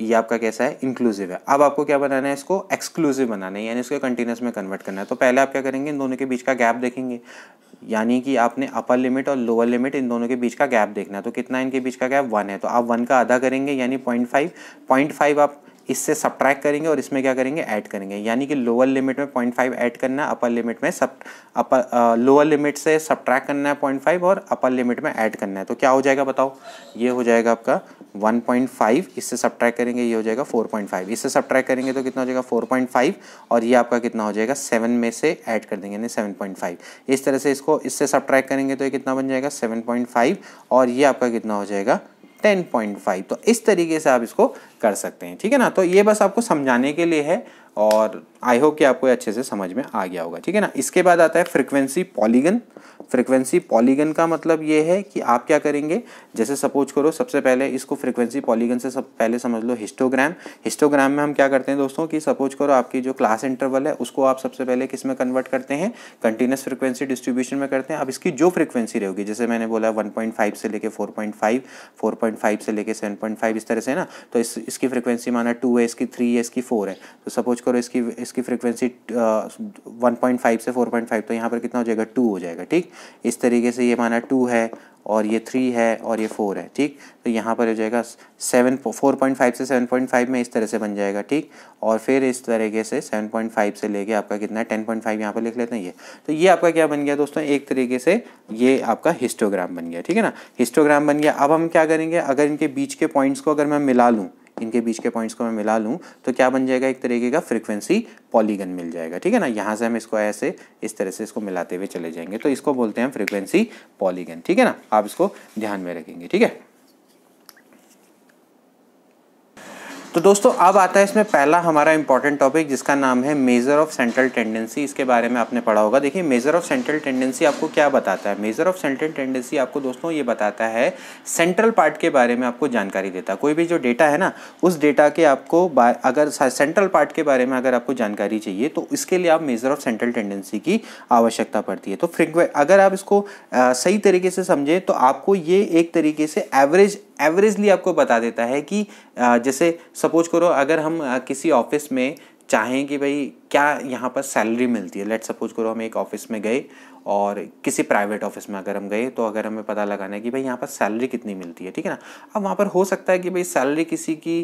A: ये आपका कैसा है इंक्लूसिव है अब आपको क्या बनाना है इसको एक्सक्लूसिव बनाना है यानी इसको कंटिन्यूस में कन्वर्ट करना है तो पहले आप क्या करेंगे इन दोनों के बीच का गैप देखेंगे यानी कि आपने अपर लिमिट और लोअर लिमिट इन दोनों के बीच का गैप देखना है तो कितना इनके बीच का गैप वन है तो आप वन का आधा करेंगे यानी पॉइंट फाइव पॉइंट फाइव आप इससे सब्ट्रैक्ट करेंगे और इसमें क्या करेंगे ऐड करेंगे यानी कि लोअर लिमिट में पॉइंट फाइव ऐड करना है अपर लिमिट में सब अपर लोअर लिमिट से सब्ट्रैक्ट करना है पॉइंट फाइव और अपर लिमिट में ऐड करना है तो क्या हो जाएगा बताओ ये हो जाएगा आपका वन पॉइंट फाइव इससे सब्ट्रैक्ट करेंगे ये हो जाएगा फोर पॉइंट फाइव इससे सब्ट्रैक्ट करेंगे तो कितना हो जाएगा फोर पॉइंट फाइव और ये आपका कितना हो जाएगा सेवन में से ऐड कर देंगे यानी सेवन पॉइंट फाइव इस तरह से इसको इससे सब्ट्रैक्ट करेंगे तो ये कितना बन जाएगा सेवन पॉइंट फाइव और ये आपका कितना हो जाएगा 10.5 तो इस तरीके से आप इसको कर सकते हैं ठीक है ना तो ये बस आपको समझाने के लिए है और आई होप कि आपको अच्छे से समझ में आ गया होगा ठीक है ना इसके बाद आता है फ्रिक्वेंसी पॉलीगन फ्रीक्वेंसी पॉलीगन का मतलब ये है कि आप क्या करेंगे जैसे सपोज करो सबसे पहले इसको फ्रीक्वेंसी पॉलीगन से सब पहले समझ लो हिस्टोग्राम हिस्टोग्राम में हम क्या करते हैं दोस्तों कि सपोज करो आपकी जो क्लास इंटरवल है उसको आप सबसे पहले किस में कन्वर्ट करते हैं कंटिन्यूस फ्रिक्वेंसी डिस्ट्रीब्यूशन में करते हैं अब इसकी जो फ्रिक्वेंसी रहेगी जैसे मैंने बोला वन पॉइंट फाइव से लेकर four point five four point five से लेकर सेवन पॉइंट फाइव इस तरह से ना तो इस इसकी फ्रिक्वेंसी माना टू है इसकी थ्री है इसकी फोर है तो सपोज करो इसकी इसकी फ्रिक्वेंसी वन पॉइंट फाइव से फोर पॉइंट फाइव तो यहाँ पर कितना हो जाएगा टू हो जाएगा ठीक इस तरीके से ये माना टू है और ये थ्री है और ये फोर है ठीक तो यहाँ पर हो जाएगा सेवन फोर पॉइंट फाइव से सेवन पॉइंट फाइव में इस तरह से बन जाएगा ठीक और फिर इस तरीके से सेवन पॉइंट फाइव से लेके आपका कितना है टेन पॉइंट फाइव यहाँ पर लिख लेते हैं ये तो ये आपका क्या बन गया दोस्तों एक तरीके से ये आपका हिस्टोग्राम बन गया ठीक है ना हिस्टोग्राम बन गया अब हम क्या करेंगे अगर इनके बीच के पॉइंट्स को अगर मैं मिला लूँ इनके बीच के पॉइंट्स को मैं मिला लूँ तो क्या बन जाएगा एक तरीके का फ्रिक्वेंसी पॉलीगन मिल जाएगा ठीक है ना यहाँ से हम इसको ऐसे इस तरह से इसको मिलाते हुए चले जाएंगे तो इसको बोलते हैं फ्रिक्वेंसी पॉलीगन ठीक है ना आप इसको ध्यान में रखेंगे ठीक है तो दोस्तों अब आता है इसमें पहला हमारा इंपॉर्टेंट टॉपिक जिसका नाम है मेज़र ऑफ सेंट्रल टेंडेंसी इसके बारे में आपने पढ़ा होगा देखिए मेज़र ऑफ सेंट्रल टेंडेंसी आपको क्या बताता है मेज़र ऑफ सेंट्रल टेंडेंसी आपको दोस्तों ये बताता है सेंट्रल पार्ट के बारे में आपको जानकारी देता है कोई भी जो डेटा है ना उस डेटा के आपको अगर सेंट्रल पार्ट के बारे में अगर आपको जानकारी चाहिए तो इसके लिए आप मेज़र ऑफ सेंट्रल टेंडेंसी की आवश्यकता पड़ती है तो फ्रिक्वे अगर आप इसको सही तरीके से समझें तो आपको ये एक तरीके से एवरेज एवरेजली आपको बता देता है कि जैसे सपोज करो अगर हम किसी ऑफिस में चाहें कि भाई क्या यहाँ पर सैलरी मिलती है लेट सपोज करो हम एक ऑफिस में गए और किसी प्राइवेट ऑफिस में अगर हम गए तो अगर हमें पता लगाना है कि भाई यहाँ पर सैलरी कितनी मिलती है ठीक है ना अब वहाँ पर हो सकता है कि भाई सैलरी किसी की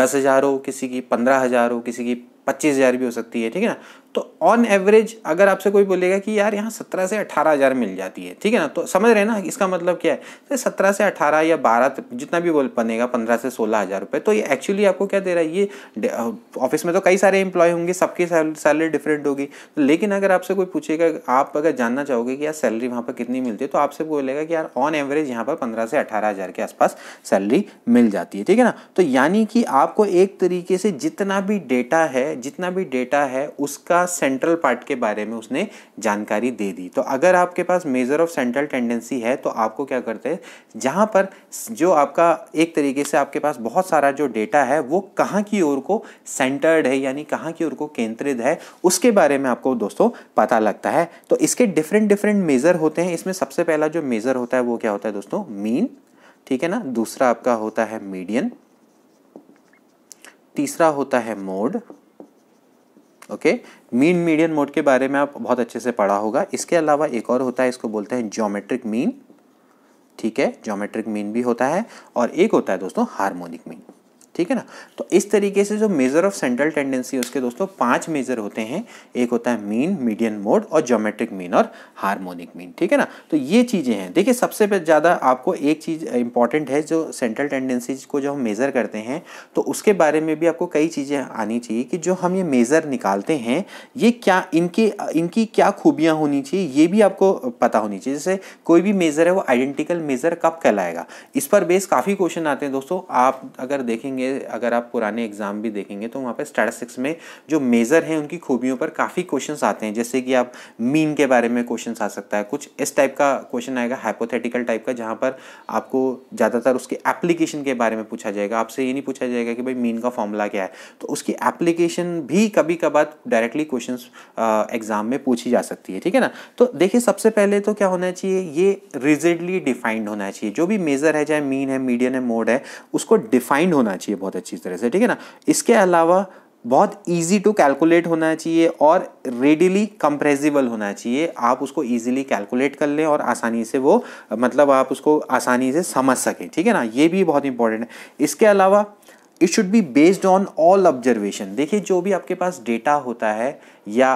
A: दस हज़ार हो किसी की पंद्रह हज़ार हो किसी की पच्चीस हज़ार भी हो सकती है ठीक है ना तो ऑन एवरेज अगर आपसे कोई बोलेगा कि यार यहाँ सत्रह से अठारह हज़ार मिल जाती है ठीक है ना तो समझ रहे हैं ना इसका मतलब क्या है तो सत्रह से अठारह या बारह जितना भी बोल बनेगा पंद्रह से सोलह हज़ार रुपये तो ये एक्चुअली आपको क्या दे रहा है ये ऑफिस में तो कई सारे एम्प्लॉय होंगे सबकी सैलरी डिफरेंट होगी तो लेकिन अगर आपसे कोई पूछेगा आप अगर जानना चाहोगे कि यार सैलरी वहाँ पर कितनी मिलती है तो आपसे बोलेगा कि यार ऑन एवरेज यहाँ पर पंद्रह से अठारह हज़ार के आसपास सैलरी मिल जाती है ठीक है ना तो यानी कि आपको एक तरीके से जितना भी डेटा है जितना भी डेटा है उसका का सेंट्रल पार्ट के बारे में उसने जानकारी दे दी तो अगर आपके पास मेजर ऑफ सेंट्रल टेंडेंसी है तो आपको क्या करते हैं जहाँ पर जो आपका एक तरीके से आपके पास बहुत सारा जो डेटा है वो कहाँ की ओर को सेंटर्ड है यानी कहाँ की ओर को केंद्रित है उसके बारे में आपको दोस्तों पता लगता है तो इसके डिफरेंट डिफरेंट मेज़र होते हैं इसमें सबसे पहला जो मेज़र होता है वो क्या होता है दोस्तों मीन ठीक है ना दूसरा आपका होता है मीडियन तीसरा होता है mode okay mean median mode के बारे में आप बहुत अच्छे से पढ़ा होगा इसके अलावा एक और होता है इसको बोलते हैं ज्योमेट्रिक मीन ठीक है ज्योमेट्रिक मीन भी होता है और एक होता है दोस्तों हार्मोनिक मीन ठीक है ना तो इस तरीके से जो मेज़र ऑफ सेंट्रल टेंडेंसी उसके दोस्तों पांच मेज़र होते हैं एक होता है मीन मीडियन मोड और जोमेट्रिक मीन और हार्मोनिक मीन ठीक है ना तो ये चीज़ें हैं देखिए सबसे ज़्यादा आपको एक चीज़ इंपॉर्टेंट है जो सेंट्रल टेंडेंसीज को जो हम मेज़र करते हैं तो उसके बारे में भी आपको कई चीज़ें आनी चाहिए कि जो हम ये मेज़र निकालते हैं ये क्या इनके इनकी क्या खूबियां होनी चाहिए ये भी आपको पता होनी चाहिए जैसे कोई भी मेज़र है वो आइडेंटिकल मेज़र कब कहलाएगा इस पर बेस काफ़ी क्वेश्चन आते हैं दोस्तों आप अगर देखेंगे देखेंगे अगर आप पुराने एग्जाम भी देखेंगे तो वहाँ पर स्टैटिस्टिक्स में जो मेज़र हैं उनकी खूबियों पर काफ़ी क्वेश्चन आते हैं जैसे कि आप मीन के बारे में क्वेश्चन आ सकता है कुछ इस टाइप का क्वेश्चन आएगा हाइपोथेटिकल टाइप का जहाँ पर आपको ज़्यादातर उसके एप्लीकेशन के बारे में पूछा जाएगा आपसे ये नहीं पूछा जाएगा कि भाई मीन का फॉर्मूला क्या है तो उसकी एप्लीकेशन भी कभी कभार डायरेक्टली क्वेश्चन एग्जाम में पूछी जा सकती है ठीक है ना तो देखिए सबसे पहले तो क्या होना चाहिए ये रिजिडली डिफाइंड होना चाहिए जो भी मेज़र है चाहे मीन है मीडियन है मोड है उसको डिफाइंड होना चाहिए चाहिए बहुत अच्छी तरह से ठीक है ना इसके अलावा बहुत इजी टू कैलकुलेट होना चाहिए और रेडिली कंप्रेजिबल होना चाहिए आप उसको इजीली कैलकुलेट कर लें और आसानी से वो मतलब आप उसको आसानी से समझ सकें ठीक है ना ये भी बहुत इंपॉर्टेंट है इसके अलावा it should be based on all observation देखिए जो भी आपके पास डेटा होता है या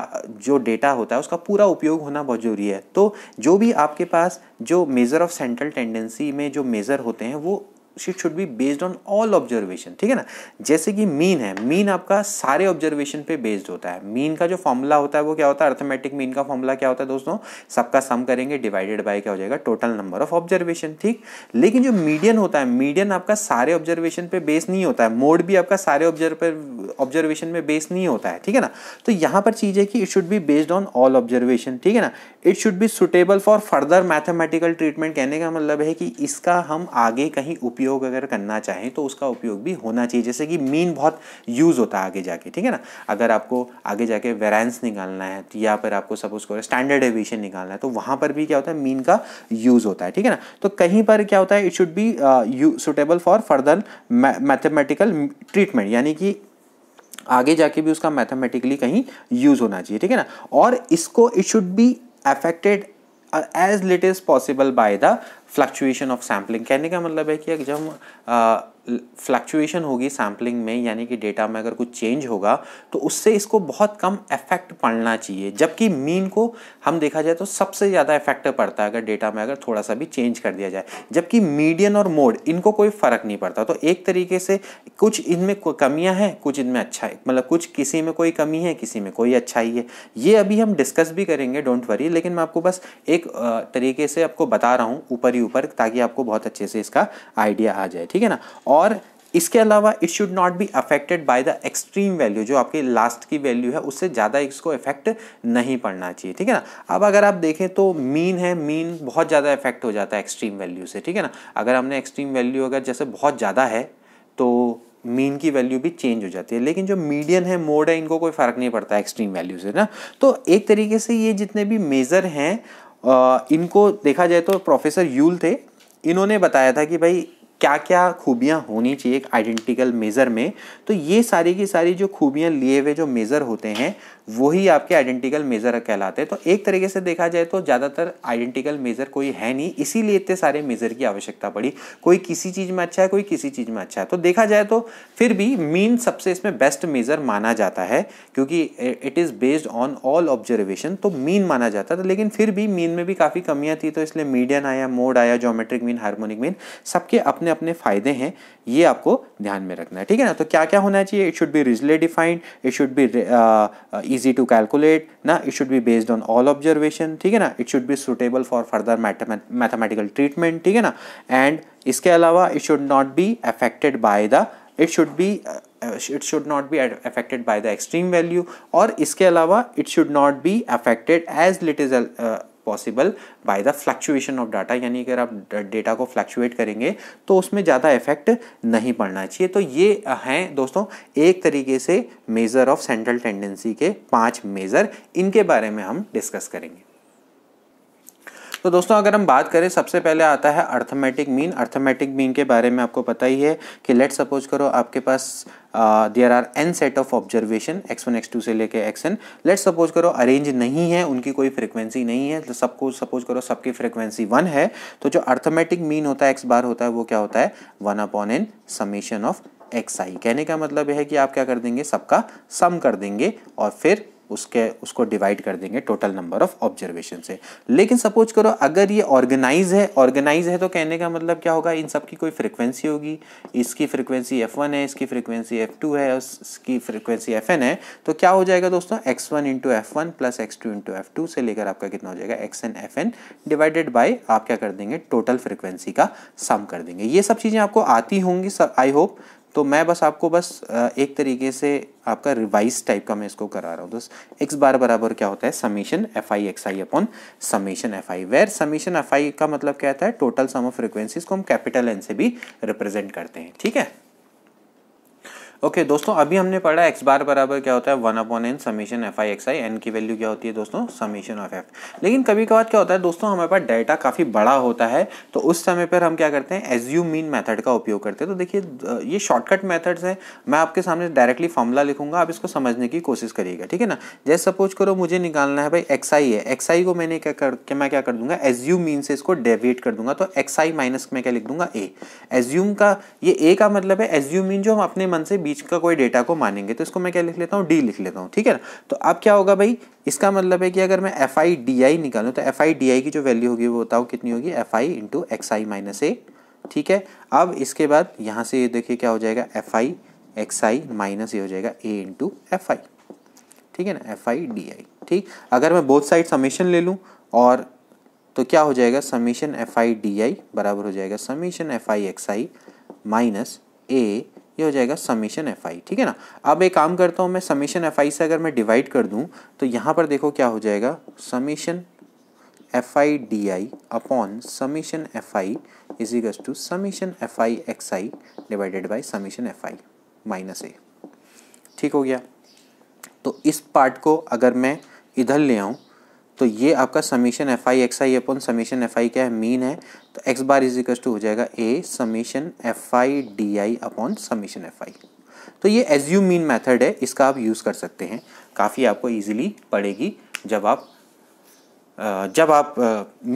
A: जो डेटा होता है उसका पूरा उपयोग होना बहुत ज़रूरी है तो जो भी आपके पास जो मेज़र ऑफ सेंट्रल टेंडेंसी में जो मेज़र होते हैं वो she should be based on all observation ठीक है ना जैसे कि मीन है मीन आपका सारे ऑब्जर्वेशन पे बेस्ड होता है मीन का जो फॉर्मूला होता है वो क्या होता है अर्थमेटिक मीन का फॉर्मूला क्या होता है दोस्तों सबका सम करेंगे डिवाइडेड बाय क्या हो जाएगा टोटल नंबर ऑफ ऑब्जर्वेशन ठीक लेकिन जो मीडियन होता है मीडियन आपका सारे ऑब्जर्वेशन पे बेस नहीं होता है मोड भी आपका सारे ऑब्जर्वेशन में बेस नहीं होता है ठीक है ना तो यहाँ पर चीज़ है कि it should be based on all observation ठीक है ना it should be suitable for further mathematical treatment कहने का मतलब है कि इसका हम आगे कहीं उपयोग उपयोग अगर करना चाहें तो उसका उपयोग भी होना चाहिए जैसे कि मीन बहुत यूज़ होता है आगे जाके ठीक है ना अगर आपको आगे जाके वेरेंस निकालना है तो या फिर आपको सपोज करो स्टैंडर्ड एविएशन निकालना है तो वहाँ पर भी क्या होता है मीन का यूज़ होता है ठीक है ना तो कहीं पर क्या होता है it should be you suitable for further mathematical treatment यानी कि आगे जाके भी उसका मैथमेटिकली कहीं यूज़ होना चाहिए ठीक है ना और इसको it should be affected as little is possible by the fluctuation of sampling कहने का मतलब है कि जब फ्लक्चुएशन होगी सैम्पलिंग में यानी कि डेटा में अगर कुछ चेंज होगा तो उससे इसको बहुत कम इफेक्ट पड़ना चाहिए जबकि मीन को हम देखा जाए तो सबसे ज़्यादा इफेक्ट पड़ता है अगर डेटा में अगर थोड़ा सा भी चेंज कर दिया जाए जबकि मीडियन और मोड इनको कोई फ़र्क नहीं पड़ता तो एक तरीके से कुछ इनमें कमियाँ हैं कुछ इनमें अच्छा है मतलब कुछ किसी में कोई कमी है किसी में कोई ही है ये अभी हम डिस्कस भी करेंगे डोंट वरी लेकिन मैं आपको बस एक तरीके से आपको बता रहा हूँ ऊपर हमारी ऊपर ताकि आपको बहुत अच्छे से इसका आइडिया आ जाए ठीक है ना और इसके अलावा it should not be affected by the extreme value जो आपके लास्ट की वैल्यू है उससे ज़्यादा इसको इफेक्ट नहीं पड़ना चाहिए ठीक है ना अब अगर आप देखें तो मीन है मीन बहुत ज़्यादा इफेक्ट हो जाता है एक्सट्रीम वैल्यू से ठीक है ना अगर हमने एक्सट्रीम वैल्यू अगर जैसे बहुत ज़्यादा है तो मीन की वैल्यू भी चेंज हो जाती है लेकिन जो मीडियन है मोड है इनको कोई फ़र्क नहीं पड़ता एक्सट्रीम वैल्यू से ना तो एक तरीके से ये जितने भी मेज़र हैं इनको देखा जाए तो प्रोफेसर यूल थे इन्होंने बताया था कि भाई क्या क्या खूबियाँ होनी चाहिए एक आइडेंटिकल मेज़र में तो ये सारी की सारी जो खूबियाँ लिए हुए जो मेज़र होते हैं वही आपके आइडेंटिकल मेज़र कहलाते हैं तो एक तरीके से देखा जाए तो ज़्यादातर आइडेंटिकल मेज़र कोई है नहीं इसीलिए इतने सारे मेज़र की आवश्यकता पड़ी कोई किसी चीज़ में अच्छा है कोई किसी चीज़ में अच्छा है तो देखा जाए तो फिर भी मीन सबसे इसमें बेस्ट मेज़र माना जाता है क्योंकि it is based on all observation तो मीन माना जाता था लेकिन फिर भी मीन में भी काफ़ी कमियाँ थी तो इसलिए मीडियन आया मोड आया जोमेट्रिक मीन हारमोनिक मीन सबके अपने अपने फ़ायदे हैं ये आपको ध्यान में रखना है ठीक है ना तो क्या क्या होना चाहिए it should be rigidly defined it should be easy to calculate na it should be based on all observation ठीक है ना it should be suitable for further mathematical treatment ठीक है ना and इसके अलावा it should not be affected by the it should be uh, uh it should not be affected by the extreme value और इसके अलावा it should not be affected as little uh, possible by the fluctuation of data यानी अगर आप data को fluctuate करेंगे तो उसमें ज़्यादा इफेक्ट नहीं पड़ना चाहिए तो ये हैं दोस्तों एक तरीके से मेज़र ऑफ सेंट्रल टेंडेंसी के पाँच मेज़र इनके बारे में हम डिस्कस करेंगे तो दोस्तों अगर हम बात करें सबसे पहले आता है अर्थमेटिक मीन अर्थमेटिक मीन के बारे में आपको पता ही है कि लेट सपोज करो आपके पास there are n set of observation x one x two से लेके एक्स एन लेट सपोज करो अरेंज नहीं है उनकी कोई फ्रिक्वेंसी नहीं है तो सबको सपोज करो सबकी फ्रिक्वेंसी वन है तो जो अर्थमेटिक मीन होता है एक्स बार होता है वो क्या होता है one upon n summation of x i कहने का मतलब है कि आप क्या कर देंगे सबका सम कर देंगे और फिर उसके उसको डिवाइड कर देंगे टोटल नंबर ऑफ ऑब्जर्वेशन से लेकिन सपोज करो अगर ये ऑर्गेनाइज है ऑर्गेनाइज है तो कहने का मतलब क्या होगा इन सब की कोई फ्रिक्वेंसी होगी इसकी फ्रिक्वेंसी एफ वन है इसकी फ्रिक्वेंसी एफ टू है उसकी फ्रिक्वेंसी एफ एन है तो क्या हो जाएगा दोस्तों x one into f one plus x two into f two से लेकर आपका कितना हो जाएगा x n f n divided by आप क्या कर देंगे टोटल फ्रिक्वेंसी का सम कर देंगे ये सब चीज़ें आपको आती होंगी आई होप तो मैं बस आपको बस एक तरीके से आपका रिवाइज टाइप का मैं इसको करा रहा हूँ एक्स तो बार बराबर क्या होता है summation f i x i upon summation f i where summation f i का मतलब क्या होता है टोटल सम ऑफ फ्रिक्वेंसीज को हम कैपिटल एन से भी रिप्रेजेंट करते हैं ठीक है ओके दोस्तों अभी हमने पढ़ा एक्स बार बराबर क्या होता है one upon n summation f i x i n की वैल्यू क्या होती है दोस्तों समीशन ऑफ एफ लेकिन कभी कभार क्या होता है दोस्तों हमारे पास डाटा काफ़ी बड़ा होता है तो उस समय पर हम क्या करते हैं एज्यू मीन मैथड का उपयोग करते हैं तो देखिए ये शॉर्टकट मैथड्स हैं मैं आपके सामने डायरेक्टली फॉर्मूला लिखूंगा आप इसको समझने की कोशिश करिएगा ठीक है ना जैसे सपोज करो मुझे निकालना है भाई एक्स आई है एक्स आई को मैंने क्या कर के मैं क्या कर दूंगा एज्यू मीन से इसको डेविएट कर दूंगा तो एक्स आई माइनस में क्या लिख दूंगा ए एज्यूम का ये ए का मतलब है एज्यू मीन जो हम अपने मन से बीच का कोई डेटा को मानेंगे तो इसको मैं क्या लिख लेता हूँ डी लिख लेता हूँ ठीक है ना तो अब क्या होगा भाई इसका मतलब है कि अगर मैं एफ आई डी आई निकालूँ तो एफ आई डी आई की जो वैल्यू होगी वो बताओ कितनी होगी f i into x i minus a ठीक है अब इसके बाद यहाँ से ये यह देखिए क्या हो जाएगा f i x i minus ये हो जाएगा ए इंटू एफ आई ठीक है ना एफ आई डी आई ठीक अगर मैं बोथ साइड समीशन ले लूँ और तो क्या हो जाएगा summation f i d i बराबर हो जाएगा summation f i x i minus a ये हो जाएगा समीशन एफ आई ठीक है ना अब एक काम करता हूँ मैं समीशन एफ आई से अगर मैं डिवाइड कर दूँ तो यहाँ पर देखो क्या हो जाएगा summation f i d i upon summation f i is equals to summation f i x i divided by summation f i minus a ठीक हो गया तो इस पार्ट को अगर मैं इधर ले आऊँ तो ये आपका summation f i x i upon summation f i क्या है मीन है तो x bar is equal to हो जाएगा a summation f i d i upon summation f i तो ये यू मीन मेथड है इसका आप यूज़ कर सकते हैं काफ़ी आपको ईजिली पड़ेगी जब आप जब आप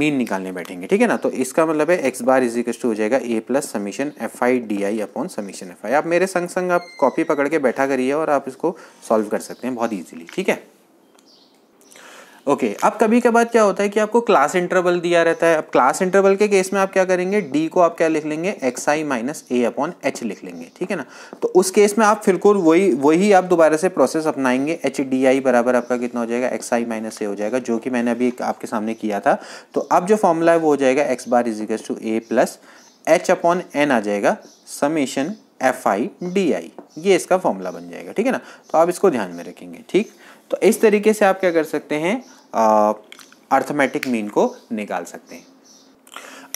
A: मीन निकालने बैठेंगे ठीक है ना तो इसका मतलब है x bar is equal to हो जाएगा a plus summation f i d i upon summation f i आप मेरे संग संग आप कॉपी पकड़ के बैठा करिए और आप इसको सॉल्व कर सकते हैं बहुत ईजिली ठीक है ओके okay, अब कभी के बाद क्या होता है कि आपको क्लास इंटरवल दिया रहता है अब क्लास इंटरवल के केस में आप क्या करेंगे डी को आप क्या लिख लेंगे x i minus a upon h लिख लेंगे ठीक है ना तो उस केस में आप बिल्कुल वही वही आप दोबारा से प्रोसेस अपनाएंगे एच डी आई बराबर आपका कितना हो जाएगा एक्स आई माइनस ए हो जाएगा जो कि मैंने अभी आपके सामने किया था तो अब जो फॉर्मूला है वो हो जाएगा x bar is equals to a plus h upon n आ जाएगा summation f i d i ये इसका फॉर्मूला बन जाएगा ठीक है ना तो आप इसको ध्यान में रखेंगे ठीक तो इस तरीके से आप क्या कर सकते हैं अर्थमेटिक मीन को निकाल सकते हैं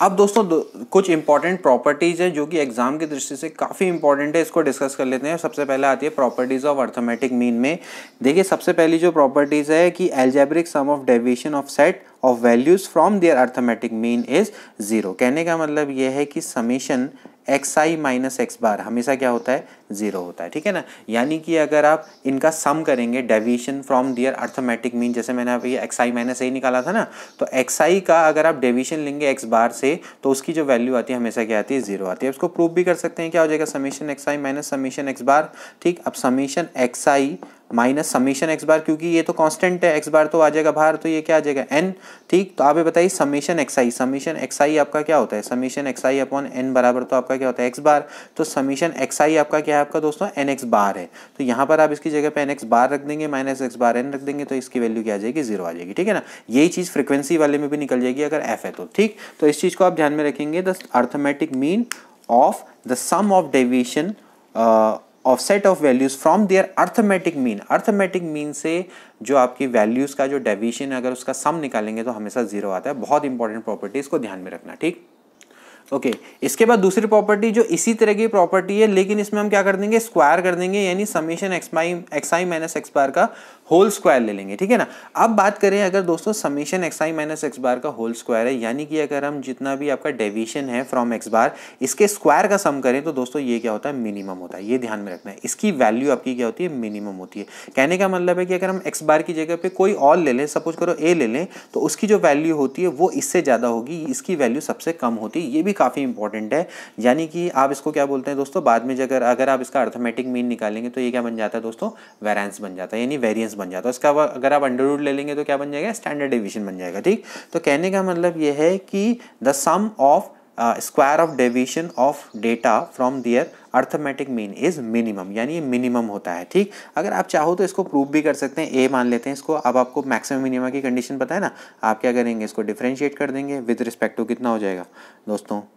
A: अब दोस्तों दो, कुछ इंपॉर्टेंट प्रॉपर्टीज़ हैं जो कि एग्ज़ाम की दृष्टि से काफ़ी इंपॉर्टेंट है इसको डिस्कस कर लेते हैं सबसे पहले आती है प्रॉपर्टीज़ ऑफ अर्थमेटिक मीन में देखिए सबसे पहली जो प्रॉपर्टीज़ है कि algebraic sum of deviation of set of values from their arithmetic mean is zero कहने का मतलब यह है कि summation x i minus x bar हमेशा क्या होता है ज़ीरो होता है ठीक है ना यानी कि अगर आप इनका सम करेंगे deviation from their arithmetic mean जैसे मैंने अभी एक्स आई माइनस ए निकाला था ना तो एक्स आई का अगर आप डेविएशन लेंगे एक्स बार से तो उसकी जो वैल्यू आती है हमेशा क्या आती है ज़ीरो आती है उसको प्रूव भी कर सकते हैं क्या हो जाएगा summation x i minus summation x bar ठीक अब summation x i minus summation x bar क्योंकि ये तो कांस्टेंट है एक्स बार तो आ जाएगा बाहर तो ये क्या आ जाएगा एन ठीक तो आप ये बताइए summation x i summation x i आपका क्या होता है summation x i upon n बराबर तो आपका क्या होता है एक्स बार तो समीशन एक्स आई आपका क्या क्या है आपका दोस्तों एन एक्स बार है तो यहाँ पर आप इसकी जगह पे एन एक्स बार रख देंगे माइनस एक्स बार एन रख देंगे तो इसकी वैल्यू क्या आ जाएगी जीरो आ जाएगी ठीक है ना यही चीज़ फ्रिक्वेंसी वाले में भी निकल जाएगी अगर एफ है तो ठीक तो इस चीज़ को आप ध्यान में रखेंगे the arithmetic mean of the sum of deviation of set of values from their arithmetic mean arithmetic mean से जो आपकी वैल्यूज़ का जो डेविएशन है अगर उसका सम निकालेंगे तो हमेशा जीरो आता है बहुत इंपॉर्टेंट प्रॉपर्टी इसको ध्यान में रखना ठीक ओके okay. इसके बाद दूसरी प्रॉपर्टी जो इसी तरह की प्रॉपर्टी है लेकिन इसमें हम क्या कर देंगे स्क्वायर कर देंगे यानी समीशन एक्स माई x i minus x bar का होल स्क्वायर ले लेंगे ठीक है ना अब बात करें अगर दोस्तों summation x i minus x bar का होल स्क्वायर है यानी कि अगर हम जितना भी आपका डेविशन है फ्रॉम एक्स बार इसके स्क्वायर का सम करें तो दोस्तों ये क्या होता है मिनिमम होता है ये ध्यान में रखना है इसकी वैल्यू आपकी क्या होती है मिनिमम होती है कहने का मतलब है कि अगर हम एक्स बार की जगह पर कोई और ले लें सपोज करो ए ले लें तो उसकी जो वैल्यू होती है वो इससे ज़्यादा होगी इसकी वैल्यू सबसे कम होती है ये भी काफ़ी इंपॉर्टेंट है यानी कि आप इसको क्या बोलते हैं दोस्तों बाद में अगर अगर आप इसका अर्थमेटिक मीन निकालेंगे तो ये क्या बन जाता है दोस्तों वेरेंस बन जाता है यानी वेरियंस बन जाता है उसका अगर आप अंडर रूट ले लेंगे तो क्या बन जाएगा स्टैंडर्ड डिविजन बन जाएगा ठीक तो कहने का मतलब ये है कि the sum of square of deviation of data from their arithmetic mean is minimum यानी ये मिनिमम होता है ठीक अगर आप चाहो तो इसको प्रूव भी कर सकते हैं ए मान लेते हैं इसको अब आपको मैक्सिमम मिनिमम की कंडीशन पता है ना आप क्या करेंगे इसको डिफ्रेंशिएट कर देंगे विद रिस्पेक्ट टू कितना हो जाएगा दोस्तों